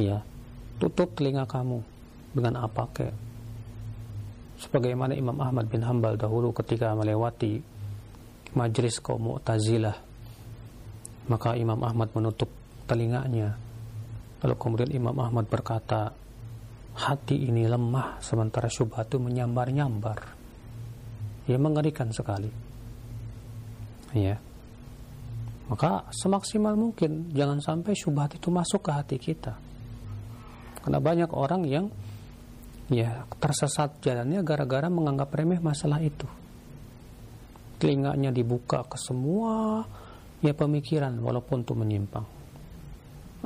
Ya, tutup telinga kamu dengan apa kek. Sebagaimana Imam Ahmad bin Hambal dahulu ketika melewati majlis kaum Mu'tazilah, maka Imam Ahmad menutup telinganya. Lalu kemudian Imam Ahmad berkata, hati ini lemah sementara syubhat itu menyambar-nyambar ya mengerikan sekali ya maka semaksimal mungkin jangan sampai syubhat itu masuk ke hati kita karena banyak orang yang ya tersesat jalannya gara-gara menganggap remeh masalah itu telinganya dibuka ke semua ya pemikiran walaupun itu menyimpang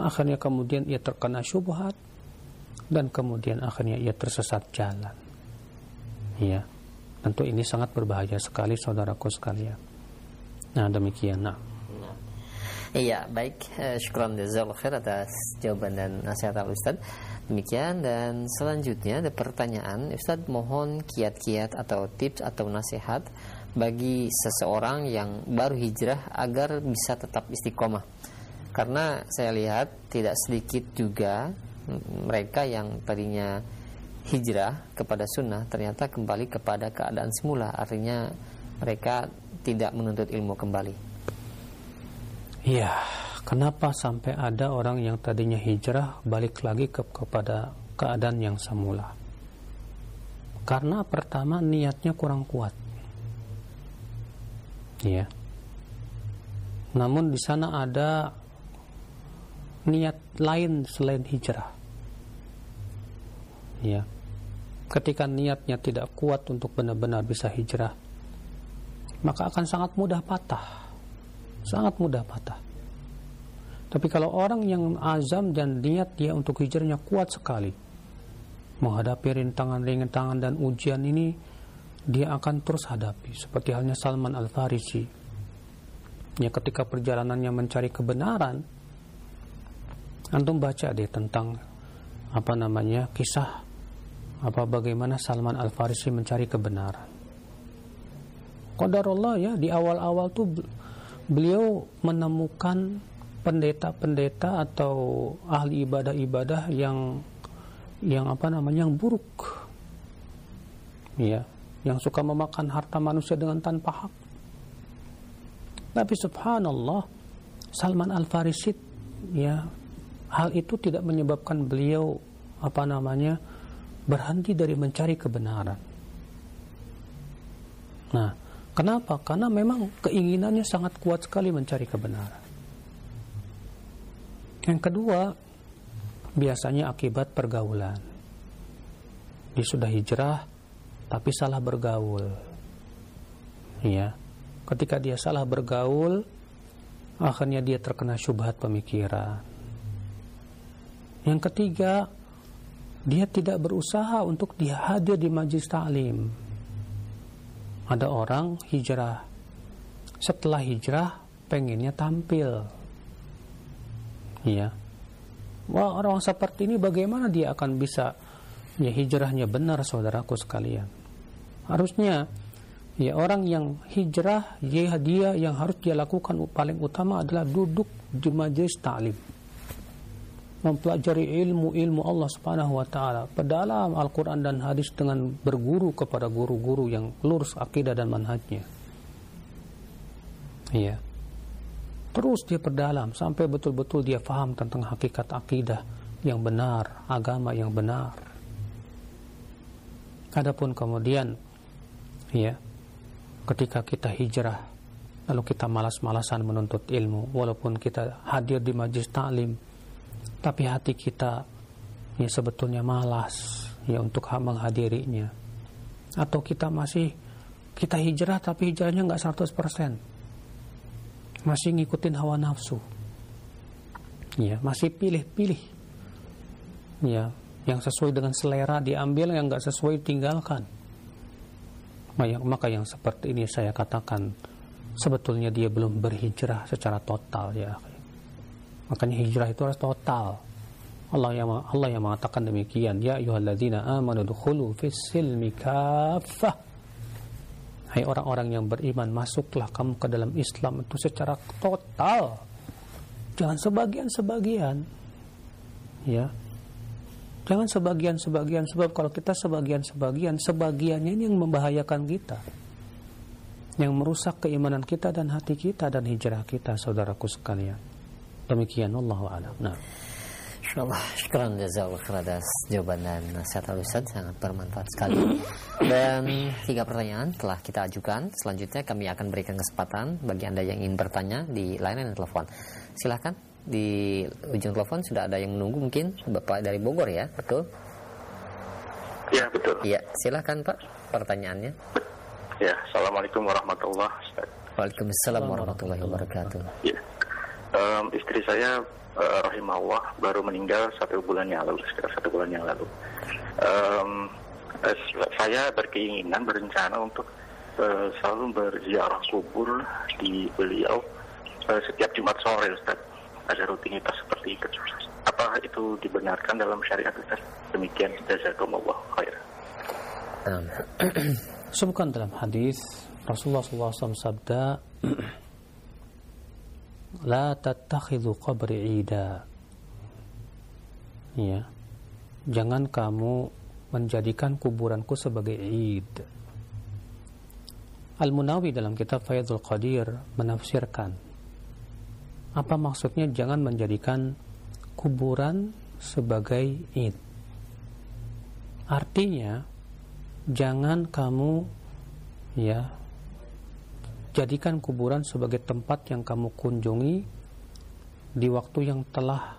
akhirnya kemudian ia terkena syubhat dan kemudian akhirnya ia tersesat jalan ya Tentu ini sangat berbahaya sekali saudaraku sekalian. Nah demikian. Nah. Iya baik, eh, syukran jazakallahu khair atas jawaban dan nasihat al Ustaz. Demikian dan selanjutnya ada pertanyaan Ustaz mohon kiat-kiat atau tips atau nasihat bagi seseorang yang baru hijrah agar bisa tetap istiqomah Karena saya lihat tidak sedikit juga mereka yang tadinya hijrah kepada sunnah ternyata kembali kepada keadaan semula artinya mereka tidak menuntut ilmu kembali iya kenapa sampai ada orang yang tadinya hijrah balik lagi ke kepada keadaan yang semula karena pertama niatnya kurang kuat ya namun di sana ada niat lain selain hijrah ya ketika niatnya tidak kuat untuk benar-benar bisa hijrah, maka akan sangat mudah patah. Sangat mudah patah. Tapi kalau orang yang azam dan niat dia untuk hijrahnya kuat sekali, menghadapi rintangan-rintangan dan ujian ini, dia akan terus hadapi. Seperti halnya Salman Al-Farisi. Ya, ketika perjalanannya mencari kebenaran, antum baca deh tentang apa namanya kisah apa bagaimana Salman Al Farisi mencari kebenaran. Qadarullah ya di awal-awal tuh beliau menemukan pendeta-pendeta atau ahli ibadah-ibadah yang yang apa namanya yang buruk. Ya, yang suka memakan harta manusia dengan tanpa hak. Tapi subhanallah Salman Al-Farisi ya hal itu tidak menyebabkan beliau apa namanya berhenti dari mencari kebenaran. Nah, kenapa? Karena memang keinginannya sangat kuat sekali mencari kebenaran. Yang kedua, biasanya akibat pergaulan. Dia sudah hijrah, tapi salah bergaul. Ya, ketika dia salah bergaul, akhirnya dia terkena syubhat pemikiran. Yang ketiga, dia tidak berusaha untuk dia hadir di majlis ta'lim. Ada orang hijrah. Setelah hijrah, pengennya tampil. Iya. Wah, orang seperti ini bagaimana dia akan bisa ya hijrahnya benar saudaraku sekalian. Harusnya ya orang yang hijrah ya dia yang harus dia lakukan paling utama adalah duduk di majelis ta'lim mempelajari ilmu-ilmu Allah Subhanahu wa taala pedalam Al-Qur'an dan hadis dengan berguru kepada guru-guru yang lurus akidah dan manhajnya. Iya. Terus dia perdalam sampai betul-betul dia paham tentang hakikat akidah yang benar, agama yang benar. Adapun kemudian ya, ketika kita hijrah lalu kita malas-malasan menuntut ilmu walaupun kita hadir di majlis taklim tapi hati kita ya sebetulnya malas ya untuk menghadirinya atau kita masih kita hijrah tapi hijrahnya nggak 100% masih ngikutin hawa nafsu ya masih pilih-pilih ya yang sesuai dengan selera diambil yang nggak sesuai tinggalkan nah, maka yang seperti ini saya katakan sebetulnya dia belum berhijrah secara total ya Makanya hijrah itu harus total. Allah yang Allah yang mengatakan demikian, ya yuhaladina amanu dukhulu silmi Hai orang-orang yang beriman, masuklah kamu ke dalam Islam itu secara total. Jangan sebagian-sebagian. Ya. Jangan sebagian-sebagian sebab kalau kita sebagian-sebagian, sebagiannya ini yang membahayakan kita yang merusak keimanan kita dan hati kita dan hijrah kita, saudaraku sekalian. Demikian Allah a'lam. Nah. Insyaallah, syukran jazakallahu khair atas jawaban dan nasihat al Ustaz sangat bermanfaat sekali. Dan tiga pertanyaan telah kita ajukan. Selanjutnya kami akan berikan kesempatan bagi Anda yang ingin bertanya di layanan telepon. Silahkan di ujung telepon sudah ada yang menunggu mungkin Bapak dari Bogor ya, betul? Ya, betul. Iya, silahkan Pak pertanyaannya. Ya, Assalamualaikum warahmatullahi wabarakatuh. Waalaikumsalam warahmatullahi wabarakatuh. Ya um, istri saya uh, rahimahullah baru meninggal satu bulan yang lalu sekitar satu bulan yang lalu um, saya berkeinginan berencana untuk uh, selalu berziarah subur di beliau uh, setiap Jumat sore Ustaz ada rutinitas seperti itu apa itu dibenarkan dalam syariat Ustaz demikian jazakumullah khair Sebutkan dalam hadis Rasulullah SAW sabda la tattakhidhu qabri ida ya jangan kamu menjadikan kuburanku sebagai id Al-Munawi dalam kitab Faidul Qadir menafsirkan apa maksudnya jangan menjadikan kuburan sebagai id artinya jangan kamu ya Jadikan kuburan sebagai tempat yang kamu kunjungi di waktu yang telah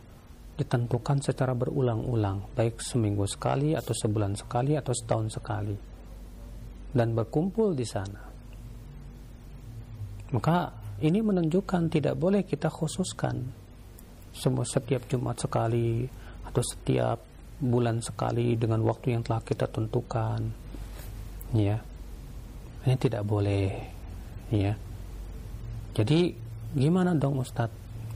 ditentukan secara berulang-ulang, baik seminggu sekali atau sebulan sekali atau setahun sekali. Dan berkumpul di sana. Maka ini menunjukkan tidak boleh kita khususkan semua setiap Jumat sekali atau setiap bulan sekali dengan waktu yang telah kita tentukan. Ya. Ini tidak boleh ya jadi gimana dong Ustaz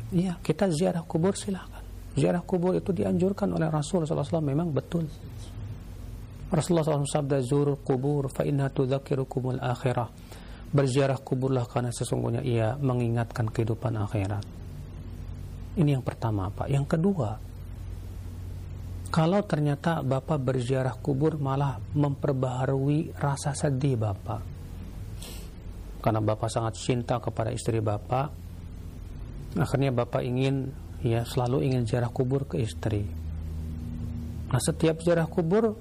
Iya, kita ziarah kubur silahkan ziarah kubur itu dianjurkan oleh Rasul SAW memang betul Rasulullah SAW sabda Zuru kubur fa inna tudzakirukumul akhirah berziarah kuburlah karena sesungguhnya ia mengingatkan kehidupan akhirat ini yang pertama Pak yang kedua kalau ternyata Bapak berziarah kubur malah memperbaharui rasa sedih Bapak karena bapak sangat cinta kepada istri bapak akhirnya bapak ingin ya selalu ingin ziarah kubur ke istri nah setiap ziarah kubur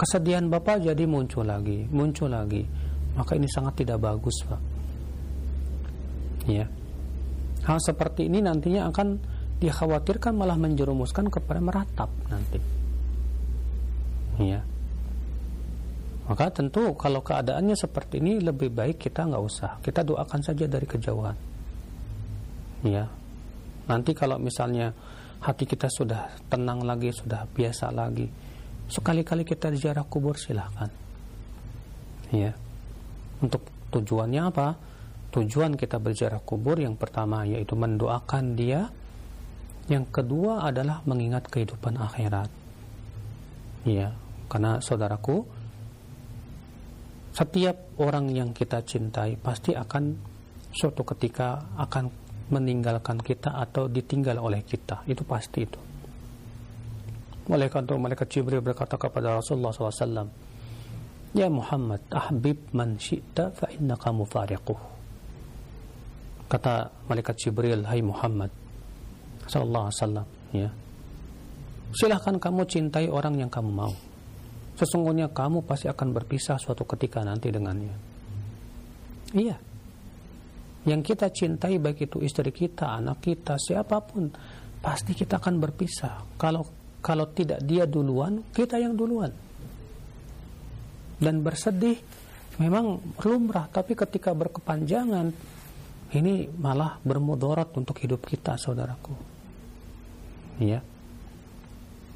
kesedihan bapak jadi muncul lagi muncul lagi maka ini sangat tidak bagus pak ya hal seperti ini nantinya akan dikhawatirkan malah menjerumuskan kepada meratap nanti ya maka tentu kalau keadaannya seperti ini lebih baik kita nggak usah. Kita doakan saja dari kejauhan. Ya. Nanti kalau misalnya hati kita sudah tenang lagi, sudah biasa lagi, sekali-kali kita ziarah kubur silahkan. Ya. Untuk tujuannya apa? Tujuan kita berziarah kubur yang pertama yaitu mendoakan dia. Yang kedua adalah mengingat kehidupan akhirat. Ya, karena saudaraku, setiap orang yang kita cintai pasti akan suatu ketika akan meninggalkan kita atau ditinggal oleh kita. Itu pasti itu. Malaikat malaikat Jibril berkata kepada Rasulullah SAW, Ya Muhammad, ahbib man syi'ta fa innaka mufariquh. Kata malaikat Jibril, Hai Muhammad, SAW, ya. Silahkan kamu cintai orang yang kamu mau Sesungguhnya kamu pasti akan berpisah suatu ketika nanti dengannya. Iya. Yang kita cintai baik itu istri kita, anak kita, siapapun, pasti kita akan berpisah. Kalau kalau tidak dia duluan, kita yang duluan. Dan bersedih memang lumrah, tapi ketika berkepanjangan ini malah bermudarat untuk hidup kita, saudaraku. Ya.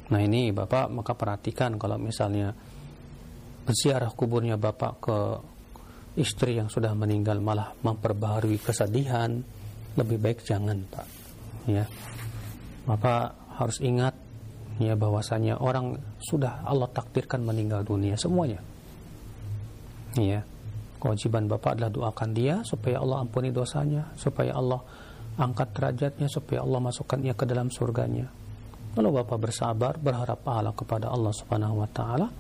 Nah ini Bapak maka perhatikan kalau misalnya ziarah kuburnya Bapak ke istri yang sudah meninggal malah memperbaharui kesedihan, lebih baik jangan Pak. Ya. Bapak harus ingat ya bahwasanya orang sudah Allah takdirkan meninggal dunia semuanya. Ya. Kewajiban Bapak adalah doakan dia supaya Allah ampuni dosanya, supaya Allah angkat derajatnya, supaya Allah masukkan ia ke dalam surganya. Kalau Bapak bersabar, berharap pahala kepada Allah Subhanahu wa taala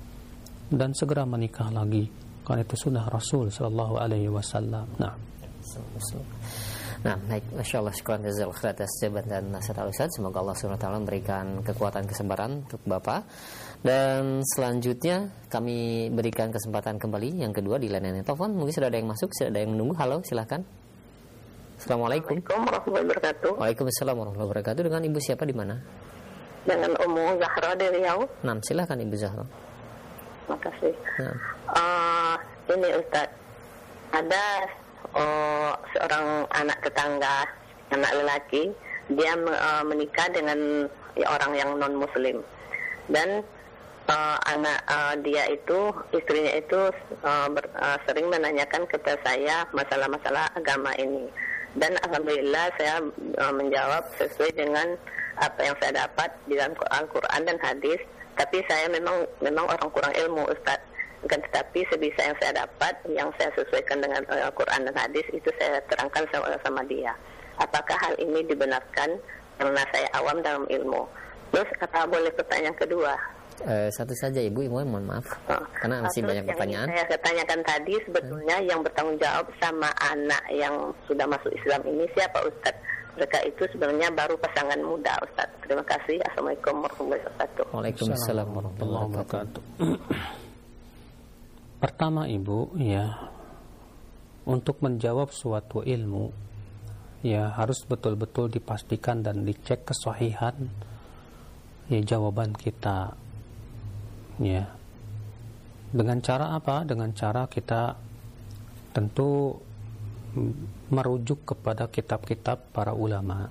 dan segera menikah lagi. Karena itu sunnah Rasul sallallahu alaihi wasallam. Nah. Nah, baik, Masya Allah, syukuran jazal khair atas jawaban dan nasihat Ustaz. Semoga Allah SWT memberikan kekuatan kesembaran untuk Bapak. Dan selanjutnya kami berikan kesempatan kembali yang kedua di layanan telepon. Mungkin sudah ada yang masuk, sudah ada yang menunggu. Halo, silahkan. Assalamualaikum. Waalaikumsalam. warahmatullahi wabarakatuh. Waalaikumsalam warahmatullahi wabarakatuh. Dengan Ibu siapa di mana? dengan Umu Zahra dari Riau. Nah, silahkan Ibu Zahra. Makasih. Ya. Uh, ini Ustaz, ada uh, seorang anak tetangga, anak lelaki, dia uh, menikah dengan orang yang non Muslim dan uh, anak uh, dia itu istrinya itu uh, ber, uh, sering menanyakan kepada saya masalah-masalah agama ini dan alhamdulillah saya uh, menjawab sesuai dengan apa yang saya dapat di dalam Al-Quran dan hadis tapi saya memang memang orang kurang ilmu Ustaz kan tetapi sebisa yang saya dapat yang saya sesuaikan dengan eh, Al-Quran dan hadis itu saya terangkan sama, sama dia apakah hal ini dibenarkan karena saya awam dalam ilmu terus apa boleh pertanyaan kedua Eh, satu saja Ibu, Ibu mohon maaf ah. karena ah, masih Terus banyak pertanyaan. Yang saya tanyakan tadi sebetulnya hmm. yang bertanggung jawab sama anak yang sudah masuk Islam ini siapa Ustadz? mereka itu sebenarnya baru pasangan muda Ustaz. Terima kasih. Assalamualaikum warahmatullahi wabarakatuh. Waalaikumsalam warahmatullahi wabarakatuh. Pertama Ibu, ya untuk menjawab suatu ilmu ya harus betul-betul dipastikan dan dicek kesahihan ya jawaban kita ya dengan cara apa dengan cara kita tentu merujuk kepada kitab-kitab para ulama.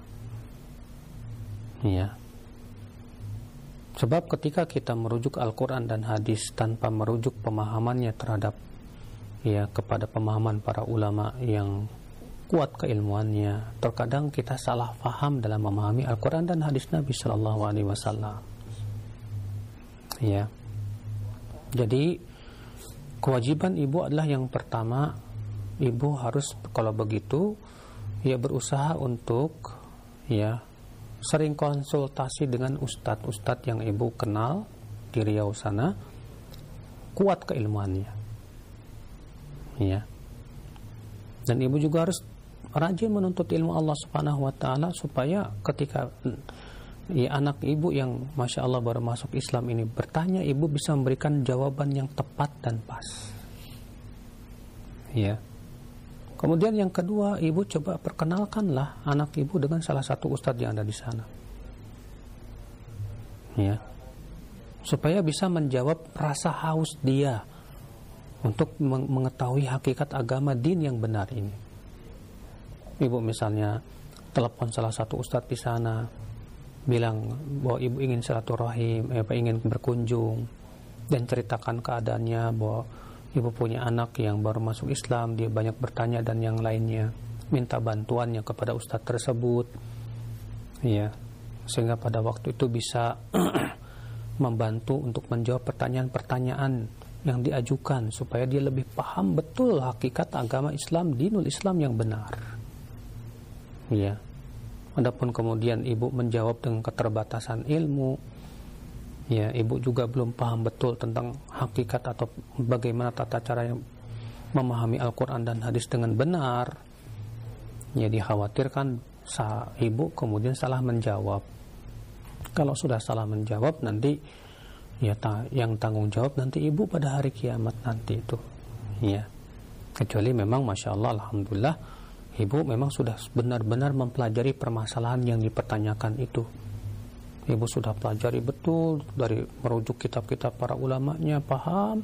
Ya. Sebab ketika kita merujuk Al-Qur'an dan hadis tanpa merujuk pemahamannya terhadap ya kepada pemahaman para ulama yang kuat keilmuannya, terkadang kita salah faham dalam memahami Al-Qur'an dan hadis Nabi Shallallahu alaihi wasallam. Ya. Jadi kewajiban ibu adalah yang pertama ibu harus kalau begitu ya berusaha untuk ya sering konsultasi dengan ustadz-ustadz yang ibu kenal di Riau sana kuat keilmuannya ya dan ibu juga harus rajin menuntut ilmu Allah Subhanahu wa taala supaya ketika mm, ya anak ibu yang masya Allah baru masuk Islam ini bertanya ibu bisa memberikan jawaban yang tepat dan pas ya Kemudian yang kedua, ibu coba perkenalkanlah anak ibu dengan salah satu ustadz yang ada di sana. Ya. Supaya bisa menjawab rasa haus dia untuk mengetahui hakikat agama din yang benar ini. Ibu misalnya telepon salah satu ustadz di sana bilang bahwa ibu ingin silaturahim, eh, ingin berkunjung dan ceritakan keadaannya bahwa ibu punya anak yang baru masuk Islam, dia banyak bertanya dan yang lainnya, minta bantuannya kepada ustadz tersebut, ya, sehingga pada waktu itu bisa membantu untuk menjawab pertanyaan-pertanyaan yang diajukan supaya dia lebih paham betul hakikat agama Islam, dinul Islam yang benar. Ya. Adapun kemudian ibu menjawab dengan keterbatasan ilmu, ya ibu juga belum paham betul tentang hakikat atau bagaimana tata cara yang memahami Al-Quran dan hadis dengan benar ya dikhawatirkan ibu kemudian salah menjawab kalau sudah salah menjawab nanti ya ta yang tanggung jawab nanti ibu pada hari kiamat nanti itu ya kecuali memang masya Allah alhamdulillah ibu memang sudah benar-benar mempelajari permasalahan yang dipertanyakan itu ibu sudah pelajari betul dari merujuk kitab-kitab para ulamanya paham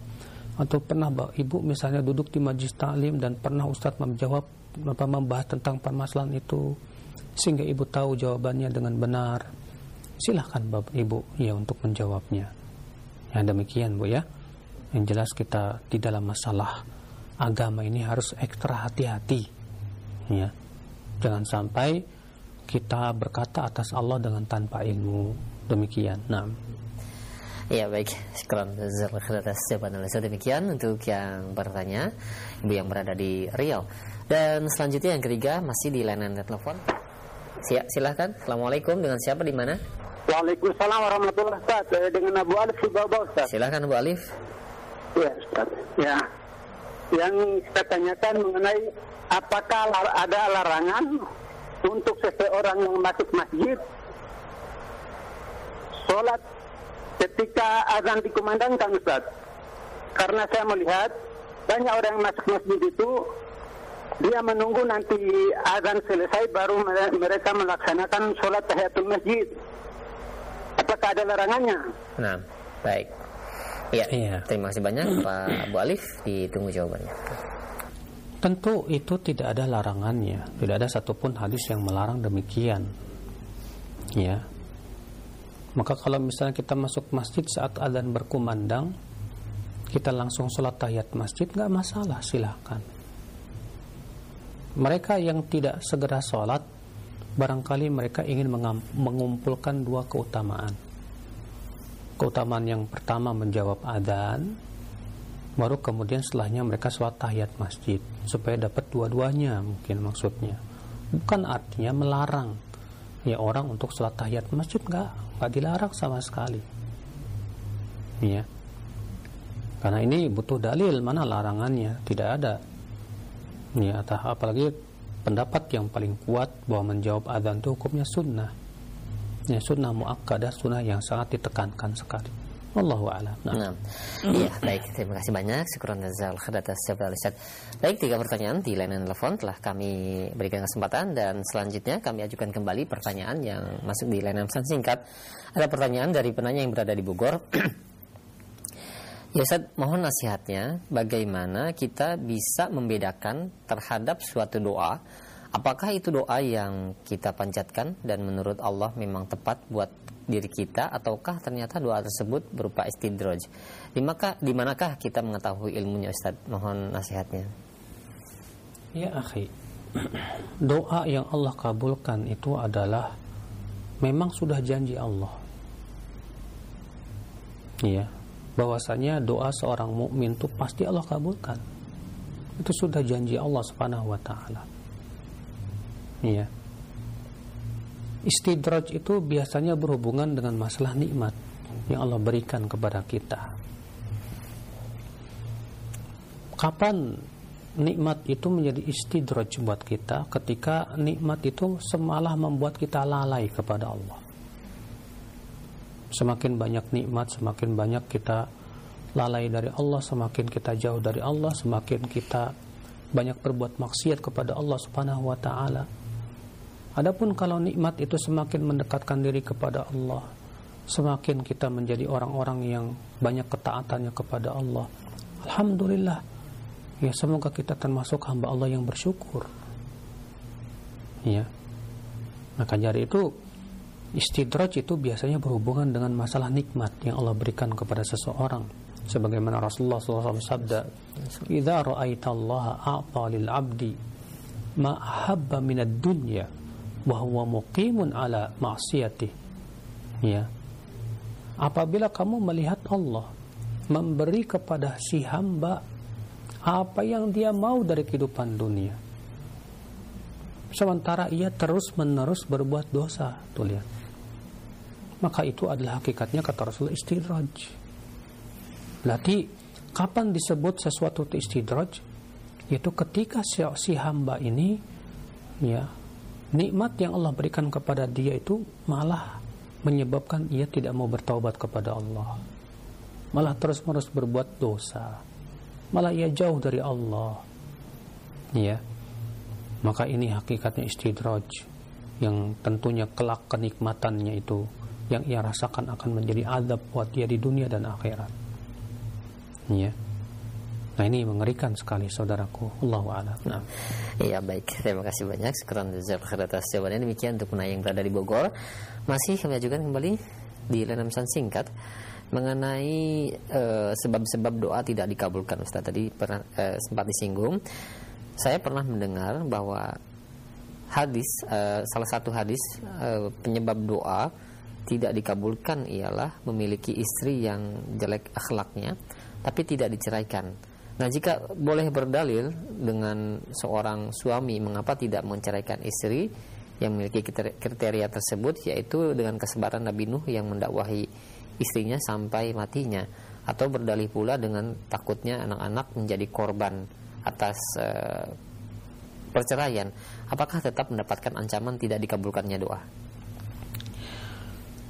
atau pernah ibu misalnya duduk di majlis taklim dan pernah ustadz menjawab apa membahas tentang permasalahan itu sehingga ibu tahu jawabannya dengan benar silahkan bapak ibu ya untuk menjawabnya ya demikian bu ya yang jelas kita di dalam masalah agama ini harus ekstra hati-hati ya jangan sampai kita berkata atas Allah dengan tanpa ilmu demikian. Nah. Ya baik, sekarang atas jawaban demikian untuk yang bertanya, ibu yang berada di Riau. Dan selanjutnya yang ketiga masih di layanan telepon. Siap, silahkan. Assalamualaikum dengan siapa di mana? Waalaikumsalam warahmatullahi wabarakatuh dengan Abu Alif Ustaz. Silahkan Abu Alif. Ya Ya. Yang kita tanyakan mengenai apakah ada larangan untuk seseorang yang masuk masjid sholat ketika azan dikumandangkan Ustaz karena saya melihat banyak orang yang masuk masjid itu dia menunggu nanti azan selesai baru mereka melaksanakan sholat tahiyatul masjid apakah ada larangannya nah baik ya, ya. terima kasih banyak Pak Bu Alif ditunggu jawabannya Tentu itu tidak ada larangannya, tidak ada satupun hadis yang melarang demikian. Ya. Maka kalau misalnya kita masuk masjid saat adzan berkumandang, kita langsung sholat tahiyat masjid nggak masalah, silahkan. Mereka yang tidak segera sholat, barangkali mereka ingin mengumpulkan dua keutamaan. Keutamaan yang pertama menjawab adzan, baru kemudian setelahnya mereka sholat tahiyat masjid supaya dapat dua-duanya mungkin maksudnya bukan artinya melarang ya orang untuk sholat tahiyat masjid nggak nggak dilarang sama sekali ya karena ini butuh dalil mana larangannya tidak ada ya atau apalagi pendapat yang paling kuat bahwa menjawab adzan itu hukumnya sunnah ya sunnah muakkadah sunnah yang sangat ditekankan sekali Wallahu a'lam. Nah. nah. Mm-hmm. Iya, baik. Terima kasih banyak. syukur jazal atas jawaban Baik, tiga pertanyaan di layanan telepon telah kami berikan kesempatan dan selanjutnya kami ajukan kembali pertanyaan yang masuk di layanan pesan singkat. Ada pertanyaan dari penanya yang berada di Bogor. ya Ustaz, mohon nasihatnya bagaimana kita bisa membedakan terhadap suatu doa Apakah itu doa yang kita panjatkan dan menurut Allah memang tepat buat diri kita ataukah ternyata doa tersebut berupa istidroj? dimakah dimanakah kita mengetahui ilmunya Ustaz? Mohon nasihatnya. Ya akhi, doa yang Allah kabulkan itu adalah memang sudah janji Allah. Iya. bahwasanya doa seorang mukmin itu pasti Allah kabulkan. Itu sudah janji Allah Subhanahu wa taala. Iya. Istidraj itu biasanya berhubungan dengan masalah nikmat yang Allah berikan kepada kita. Kapan nikmat itu menjadi istidraj buat kita ketika nikmat itu semalah membuat kita lalai kepada Allah. Semakin banyak nikmat, semakin banyak kita lalai dari Allah, semakin kita jauh dari Allah, semakin kita banyak berbuat maksiat kepada Allah Subhanahu wa taala Adapun kalau nikmat itu semakin mendekatkan diri kepada Allah, semakin kita menjadi orang-orang yang banyak ketaatannya kepada Allah. Alhamdulillah. Ya semoga kita termasuk hamba Allah yang bersyukur. Ya. Maka dari itu istidraj itu biasanya berhubungan dengan masalah nikmat yang Allah berikan kepada seseorang. Sebagaimana Rasulullah SAW sabda, "Idza ra'aita Allah a'ta lil 'abdi ma habba ad dunya bahwa mukimun ala maksiati ya apabila kamu melihat Allah memberi kepada si hamba apa yang dia mau dari kehidupan dunia sementara ia terus menerus berbuat dosa tuh lihat maka itu adalah hakikatnya kata Rasul istidraj berarti kapan disebut sesuatu itu istidraj yaitu ketika si, si hamba ini ya nikmat yang Allah berikan kepada dia itu malah menyebabkan ia tidak mau bertaubat kepada Allah malah terus-menerus berbuat dosa malah ia jauh dari Allah ya maka ini hakikatnya istidraj yang tentunya kelak kenikmatannya itu yang ia rasakan akan menjadi adab buat dia di dunia dan akhirat ya Nah ini mengerikan sekali saudaraku. Allah a'lam. Nah. Ya baik, terima kasih banyak. Sekarang Jazal atas jawabannya demikian untuk penanya yang berada di Bogor. Masih kami ajukan kembali di layanan singkat mengenai eh, sebab-sebab doa tidak dikabulkan Ustaz tadi pernah uh, sempat disinggung. Saya pernah mendengar bahwa hadis uh, salah satu hadis uh, penyebab doa tidak dikabulkan ialah memiliki istri yang jelek akhlaknya tapi tidak diceraikan. Nah, jika boleh berdalil dengan seorang suami mengapa tidak menceraikan istri yang memiliki kriteria tersebut yaitu dengan kesebaran Nabi Nuh yang mendakwahi istrinya sampai matinya atau berdalih pula dengan takutnya anak-anak menjadi korban atas e, perceraian apakah tetap mendapatkan ancaman tidak dikabulkannya doa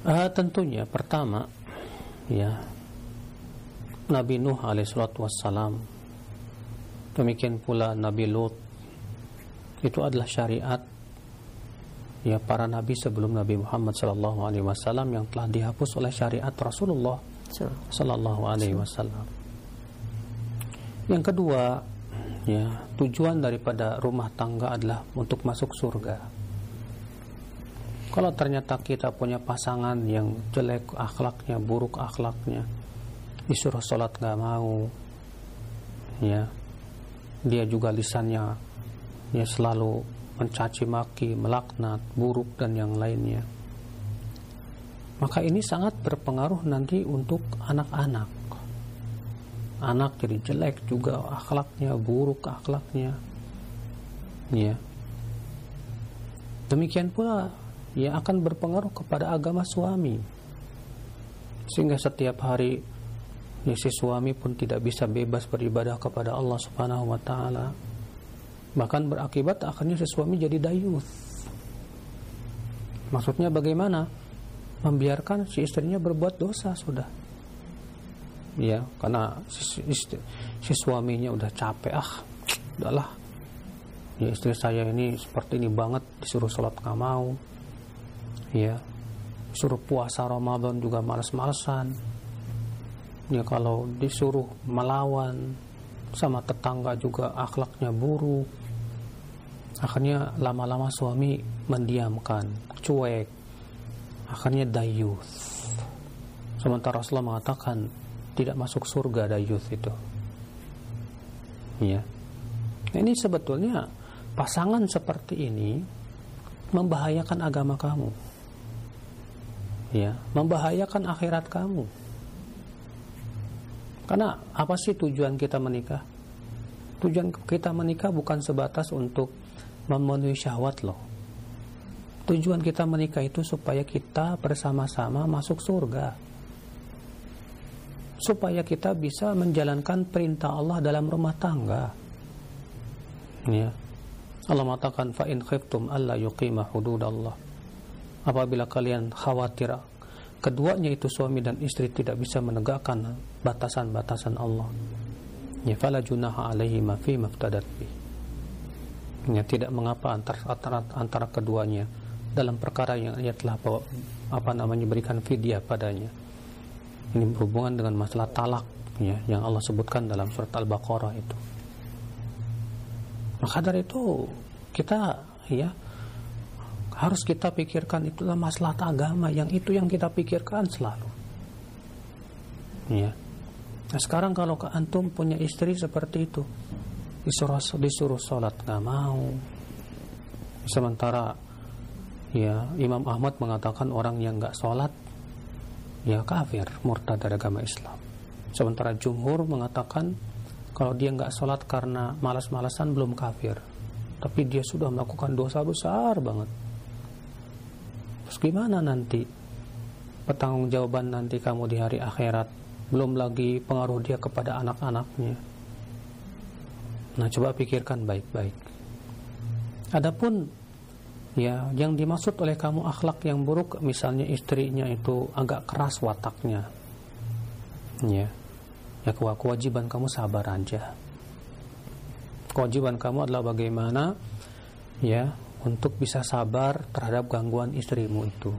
uh, tentunya pertama ya Nabi Nuh alaihissalam. demikian pula Nabi Lut itu adalah syariat ya para nabi sebelum Nabi Muhammad sallallahu alaihi wasallam yang telah dihapus oleh syariat Rasulullah sallallahu alaihi wasallam. Yang kedua, ya, tujuan daripada rumah tangga adalah untuk masuk surga. Kalau ternyata kita punya pasangan yang jelek akhlaknya, buruk akhlaknya, disuruh sholat nggak mau ya dia juga lisannya ya selalu mencaci maki melaknat buruk dan yang lainnya maka ini sangat berpengaruh nanti untuk anak-anak anak jadi jelek juga akhlaknya buruk akhlaknya ya demikian pula ya akan berpengaruh kepada agama suami sehingga setiap hari ya si suami pun tidak bisa bebas beribadah kepada Allah Subhanahu wa taala. Bahkan berakibat akhirnya si suami jadi dayus. Maksudnya bagaimana? Membiarkan si istrinya berbuat dosa sudah. Ya, karena si, istri, si suaminya udah capek ah, udahlah. Ya istri saya ini seperti ini banget disuruh sholat nggak mau. Ya, suruh puasa Ramadan juga males-malesan akhlaknya kalau disuruh melawan sama tetangga juga akhlaknya buruk akhirnya lama-lama suami mendiamkan cuek akhirnya dayuth sementara Rasulullah mengatakan tidak masuk surga dayuth itu ya ini sebetulnya pasangan seperti ini membahayakan agama kamu ya membahayakan akhirat kamu karena apa sih tujuan kita menikah? Tujuan kita menikah bukan sebatas untuk memenuhi syahwat loh. Tujuan kita menikah itu supaya kita bersama-sama masuk surga. Supaya kita bisa menjalankan perintah Allah dalam rumah tangga. Ya. Allah mengatakan fa in khiftum alla yuqima hududallah. Apabila kalian khawatir keduanya itu suami dan istri tidak bisa menegakkan batasan-batasan Allah ya fala junaha alaihi ma fi maftadat bi ya tidak mengapa antara, antara, antara keduanya dalam perkara yang ia telah bawa, apa namanya berikan fidyah padanya ini berhubungan dengan masalah talak ya yang Allah sebutkan dalam surat Al-Baqarah itu maka dari itu kita ya harus kita pikirkan itulah masalah agama yang itu yang kita pikirkan selalu ya nah sekarang kalau ke antum punya istri seperti itu disuruh disuruh sholat nggak mau sementara ya Imam Ahmad mengatakan orang yang nggak sholat ya kafir murtad dari agama Islam sementara jumhur mengatakan kalau dia nggak sholat karena malas-malasan belum kafir tapi dia sudah melakukan dosa besar banget Terus gimana nanti pertanggungjawaban nanti kamu di hari akhirat? Belum lagi pengaruh dia kepada anak-anaknya. Nah, coba pikirkan baik-baik. Adapun ya yang dimaksud oleh kamu akhlak yang buruk misalnya istrinya itu agak keras wataknya. Ya. Ya kewajiban kamu sabar aja. Kewajiban kamu adalah bagaimana ya untuk bisa sabar terhadap gangguan istrimu itu.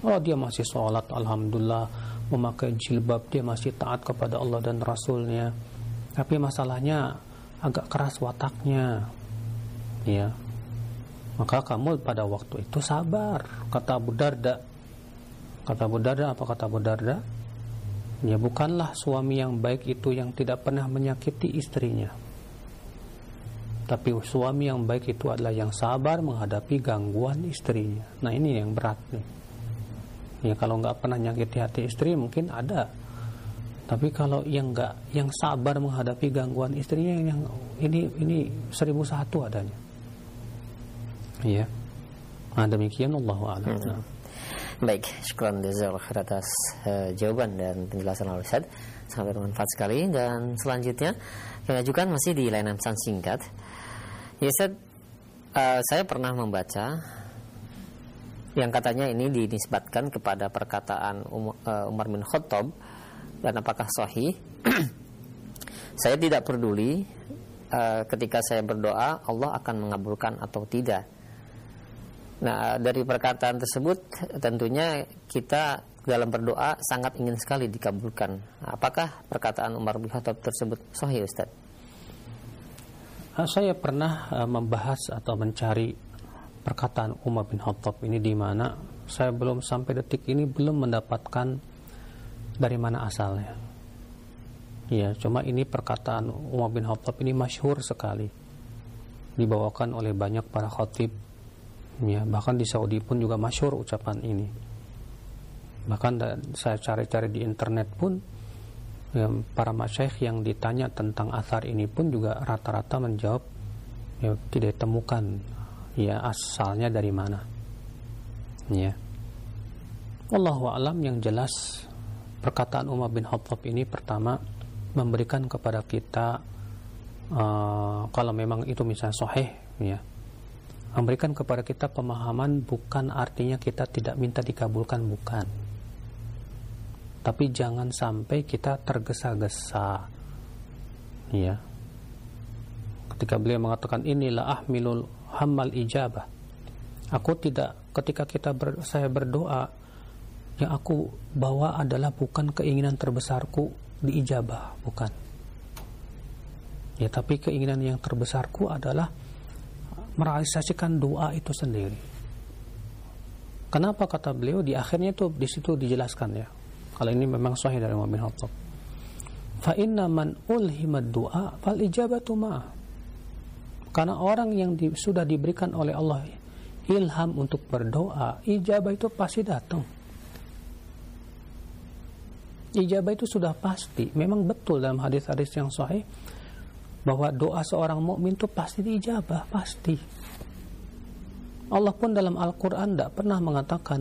Oh dia masih sholat, alhamdulillah, memakai jilbab, dia masih taat kepada Allah dan Rasulnya. Tapi masalahnya agak keras wataknya, ya. Maka kamu pada waktu itu sabar, kata Abu Darda. Kata Abu Darda apa kata Abu Darda? Ya bukanlah suami yang baik itu yang tidak pernah menyakiti istrinya. Tapi suami yang baik itu adalah yang sabar menghadapi gangguan istrinya. Nah ini yang berat nih. Ya kalau nggak pernah nyakiti hati istri mungkin ada. Tapi kalau yang nggak yang sabar menghadapi gangguan istrinya yang ini ini seribu satu adanya. Iya. Nah demikian Allah alam. Hmm. Nah. Baik, syukuran jazakallahu atas uh, jawaban dan penjelasan al Ustaz. Sangat bermanfaat sekali dan selanjutnya kita ajukan masih di layanan pesan singkat. Ya saya, uh, saya pernah membaca yang katanya ini dinisbatkan kepada perkataan um, uh, Umar bin Khattab dan apakah sahih? saya tidak peduli uh, ketika saya berdoa Allah akan mengabulkan atau tidak. Nah, dari perkataan tersebut tentunya kita dalam berdoa sangat ingin sekali dikabulkan. Apakah perkataan Umar bin Khattab tersebut sahih Ustaz? Eh, saya pernah eh, membahas atau mencari perkataan Umar bin Khattab ini di mana saya belum sampai detik ini belum mendapatkan dari mana asalnya. Ya, cuma ini perkataan Umar bin Khattab ini masyhur sekali. Dibawakan oleh banyak para khatib. Ya, bahkan di Saudi pun juga masyhur ucapan ini. Bahkan saya cari-cari di internet pun ya, para masyaikh yang ditanya tentang asar ini pun juga rata-rata menjawab ya, tidak ditemukan ya asalnya dari mana ya Wallahu alam yang jelas perkataan Umar bin Khattab ini pertama memberikan kepada kita uh, kalau memang itu misalnya sahih ya memberikan kepada kita pemahaman bukan artinya kita tidak minta dikabulkan bukan tapi jangan sampai kita tergesa-gesa ya ketika beliau mengatakan inilah ahmilul hamal ijabah aku tidak ketika kita ber, saya berdoa yang aku bawa adalah bukan keinginan terbesarku diijabah bukan ya tapi keinginan yang terbesarku adalah merealisasikan doa itu sendiri kenapa kata beliau di akhirnya itu di situ dijelaskan ya kalau ini memang sahih dari Umar bin Khattab fa inna man ulhimad du'a fal ijabatu ma karena orang yang di, sudah diberikan oleh Allah ilham untuk berdoa ijabah itu pasti datang ijabah itu sudah pasti memang betul dalam hadis-hadis yang sahih bahwa doa seorang mukmin itu pasti diijabah pasti Allah pun dalam Al-Quran tidak pernah mengatakan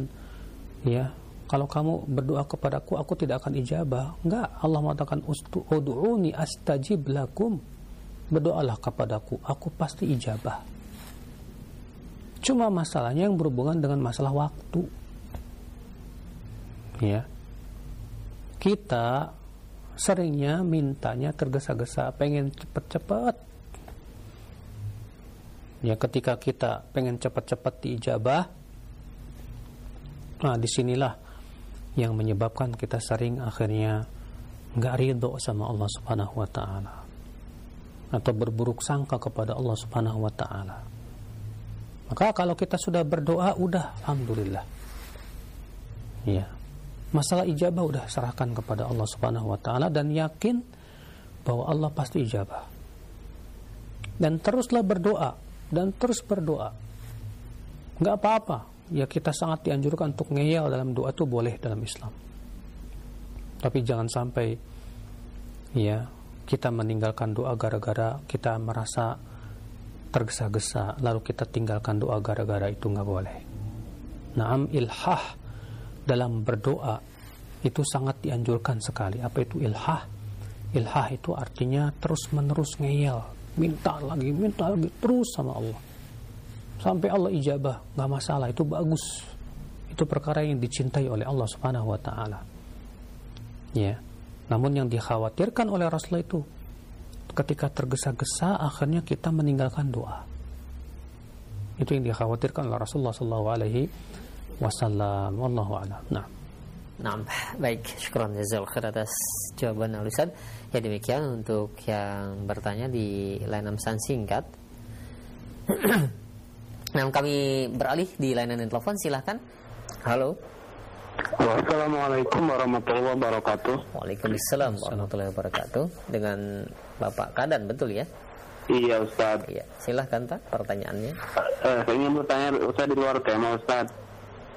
ya kalau kamu berdoa kepadaku aku tidak akan ijabah. Enggak, Allah mengatakan ud'uni astajib lakum. Berdoalah kepadaku, aku pasti ijabah. Cuma masalahnya yang berhubungan dengan masalah waktu. Ya. Kita seringnya mintanya tergesa-gesa, pengen cepat-cepat. Ya, ketika kita pengen cepat-cepat diijabah, nah disinilah yang menyebabkan kita sering akhirnya nggak ridho sama Allah Subhanahu wa taala atau berburuk sangka kepada Allah Subhanahu wa taala. Maka kalau kita sudah berdoa udah alhamdulillah. Ya. Masalah ijabah udah serahkan kepada Allah Subhanahu wa taala dan yakin bahwa Allah pasti ijabah. Dan teruslah berdoa dan terus berdoa. Nggak apa-apa ya kita sangat dianjurkan untuk ngeyel dalam doa itu boleh dalam Islam. Tapi jangan sampai ya kita meninggalkan doa gara-gara kita merasa tergesa-gesa lalu kita tinggalkan doa gara-gara itu nggak boleh. Naam ilhah dalam berdoa itu sangat dianjurkan sekali. Apa itu ilhah? Ilhah itu artinya terus-menerus ngeyel, minta lagi, minta lagi terus sama Allah sampai Allah ijabah nggak masalah itu bagus itu perkara yang dicintai oleh Allah Subhanahu wa taala ya namun yang dikhawatirkan oleh Rasulullah itu ketika tergesa-gesa akhirnya kita meninggalkan doa itu yang dikhawatirkan oleh Rasulullah sallallahu alaihi wasallam wallahu a'lam nah Nah, baik, syukron jazal khair atas jawaban Al-Ustaz. Ya demikian untuk yang bertanya di layanan pesan singkat. Nah, kami beralih di layanan telepon, silahkan. Halo. Wassalamualaikum warahmatullahi wabarakatuh. Waalaikumsalam warahmatullahi wabarakatuh. Dengan Bapak Kadan, betul ya? Iya Ustaz. Iya, silahkan Pak pertanyaannya. Eh, saya ingin bertanya Ustaz di luar tema Ustaz.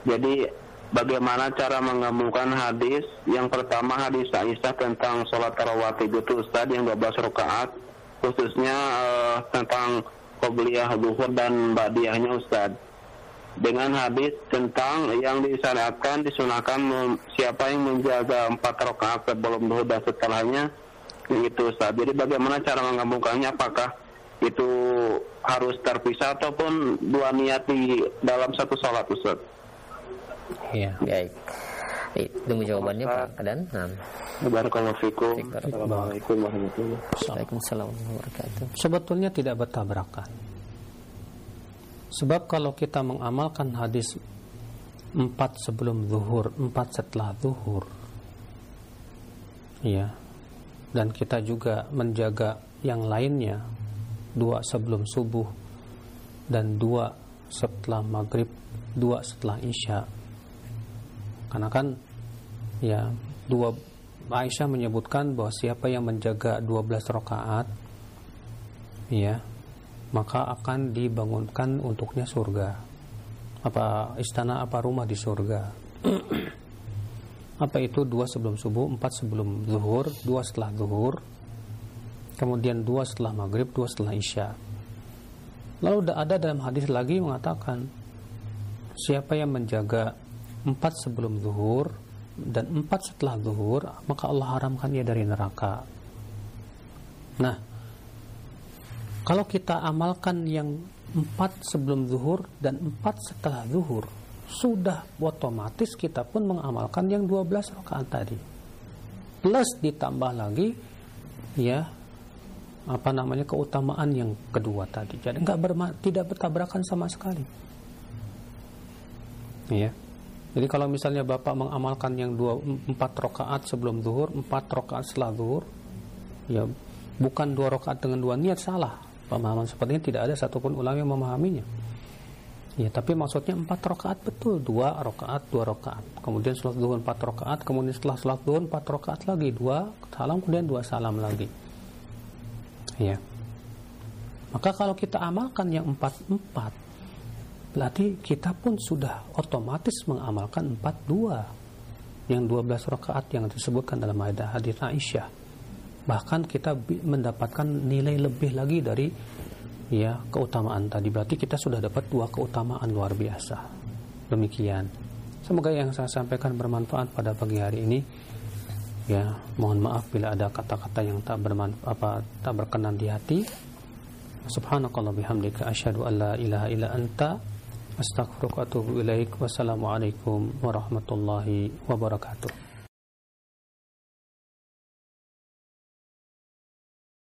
Jadi bagaimana cara menggabungkan hadis yang pertama hadis Aisyah tentang sholat tarawati itu Ustaz yang 12 rakaat khususnya uh, tentang Qobliyah, Duhur, dan Ba'diyahnya Ustaz. Dengan hadis tentang yang disyariatkan, disunahkan siapa yang menjaga empat rakaat sebelum duhur dan setelahnya, itu Ustaz. Jadi bagaimana cara menggabungkannya? Apakah itu harus terpisah ataupun dua niat di dalam satu sholat Ustaz? Iya, baik. Iya, tunggu jawabannya Pak Adan. Nah. Assalamualaikum warahmatullahi wabarakatuh. Sebetulnya tidak bertabrakan. Sebab kalau kita mengamalkan hadis 4 sebelum zuhur, 4 setelah zuhur. Ya. Dan kita juga menjaga yang lainnya. Dua sebelum subuh dan dua setelah maghrib, dua setelah isya karena kan ya dua Aisyah menyebutkan bahwa siapa yang menjaga 12 rakaat ya maka akan dibangunkan untuknya surga. Apa istana apa rumah di surga. apa itu dua sebelum subuh, empat sebelum zuhur, dua setelah zuhur, kemudian dua setelah maghrib, dua setelah isya. Lalu ada dalam hadis lagi mengatakan siapa yang menjaga empat sebelum zuhur dan empat setelah zuhur maka Allah haramkan ia dari neraka nah kalau kita amalkan yang empat sebelum zuhur dan empat setelah zuhur sudah otomatis kita pun mengamalkan yang 12 rakaat tadi plus ditambah lagi ya apa namanya keutamaan yang kedua tadi jadi nggak tidak bertabrakan sama sekali ya jadi kalau misalnya Bapak mengamalkan yang dua, empat rokaat sebelum zuhur, empat rokaat setelah zuhur, ya bukan dua rokaat dengan dua niat salah. Pemahaman seperti ini tidak ada satupun ulama yang memahaminya. Ya, tapi maksudnya empat rokaat betul, dua rokaat, dua rokaat. Kemudian setelah zuhur empat rokaat, kemudian setelah setelah zuhur empat rokaat lagi, dua salam kemudian dua salam lagi. Ya. Maka kalau kita amalkan yang empat empat, berarti kita pun sudah otomatis mengamalkan empat dua yang dua belas rakaat yang disebutkan dalam ayat hadis Aisyah bahkan kita mendapatkan nilai lebih lagi dari ya keutamaan tadi berarti kita sudah dapat dua keutamaan luar biasa demikian semoga yang saya sampaikan bermanfaat pada pagi hari ini ya mohon maaf bila ada kata-kata yang tak apa tak berkenan di hati subhanakallah bihamdika asyhadu alla ilaha illa anta Astagfirullahaladzim. Wassalamualaikum warahmatullahi wabarakatuh.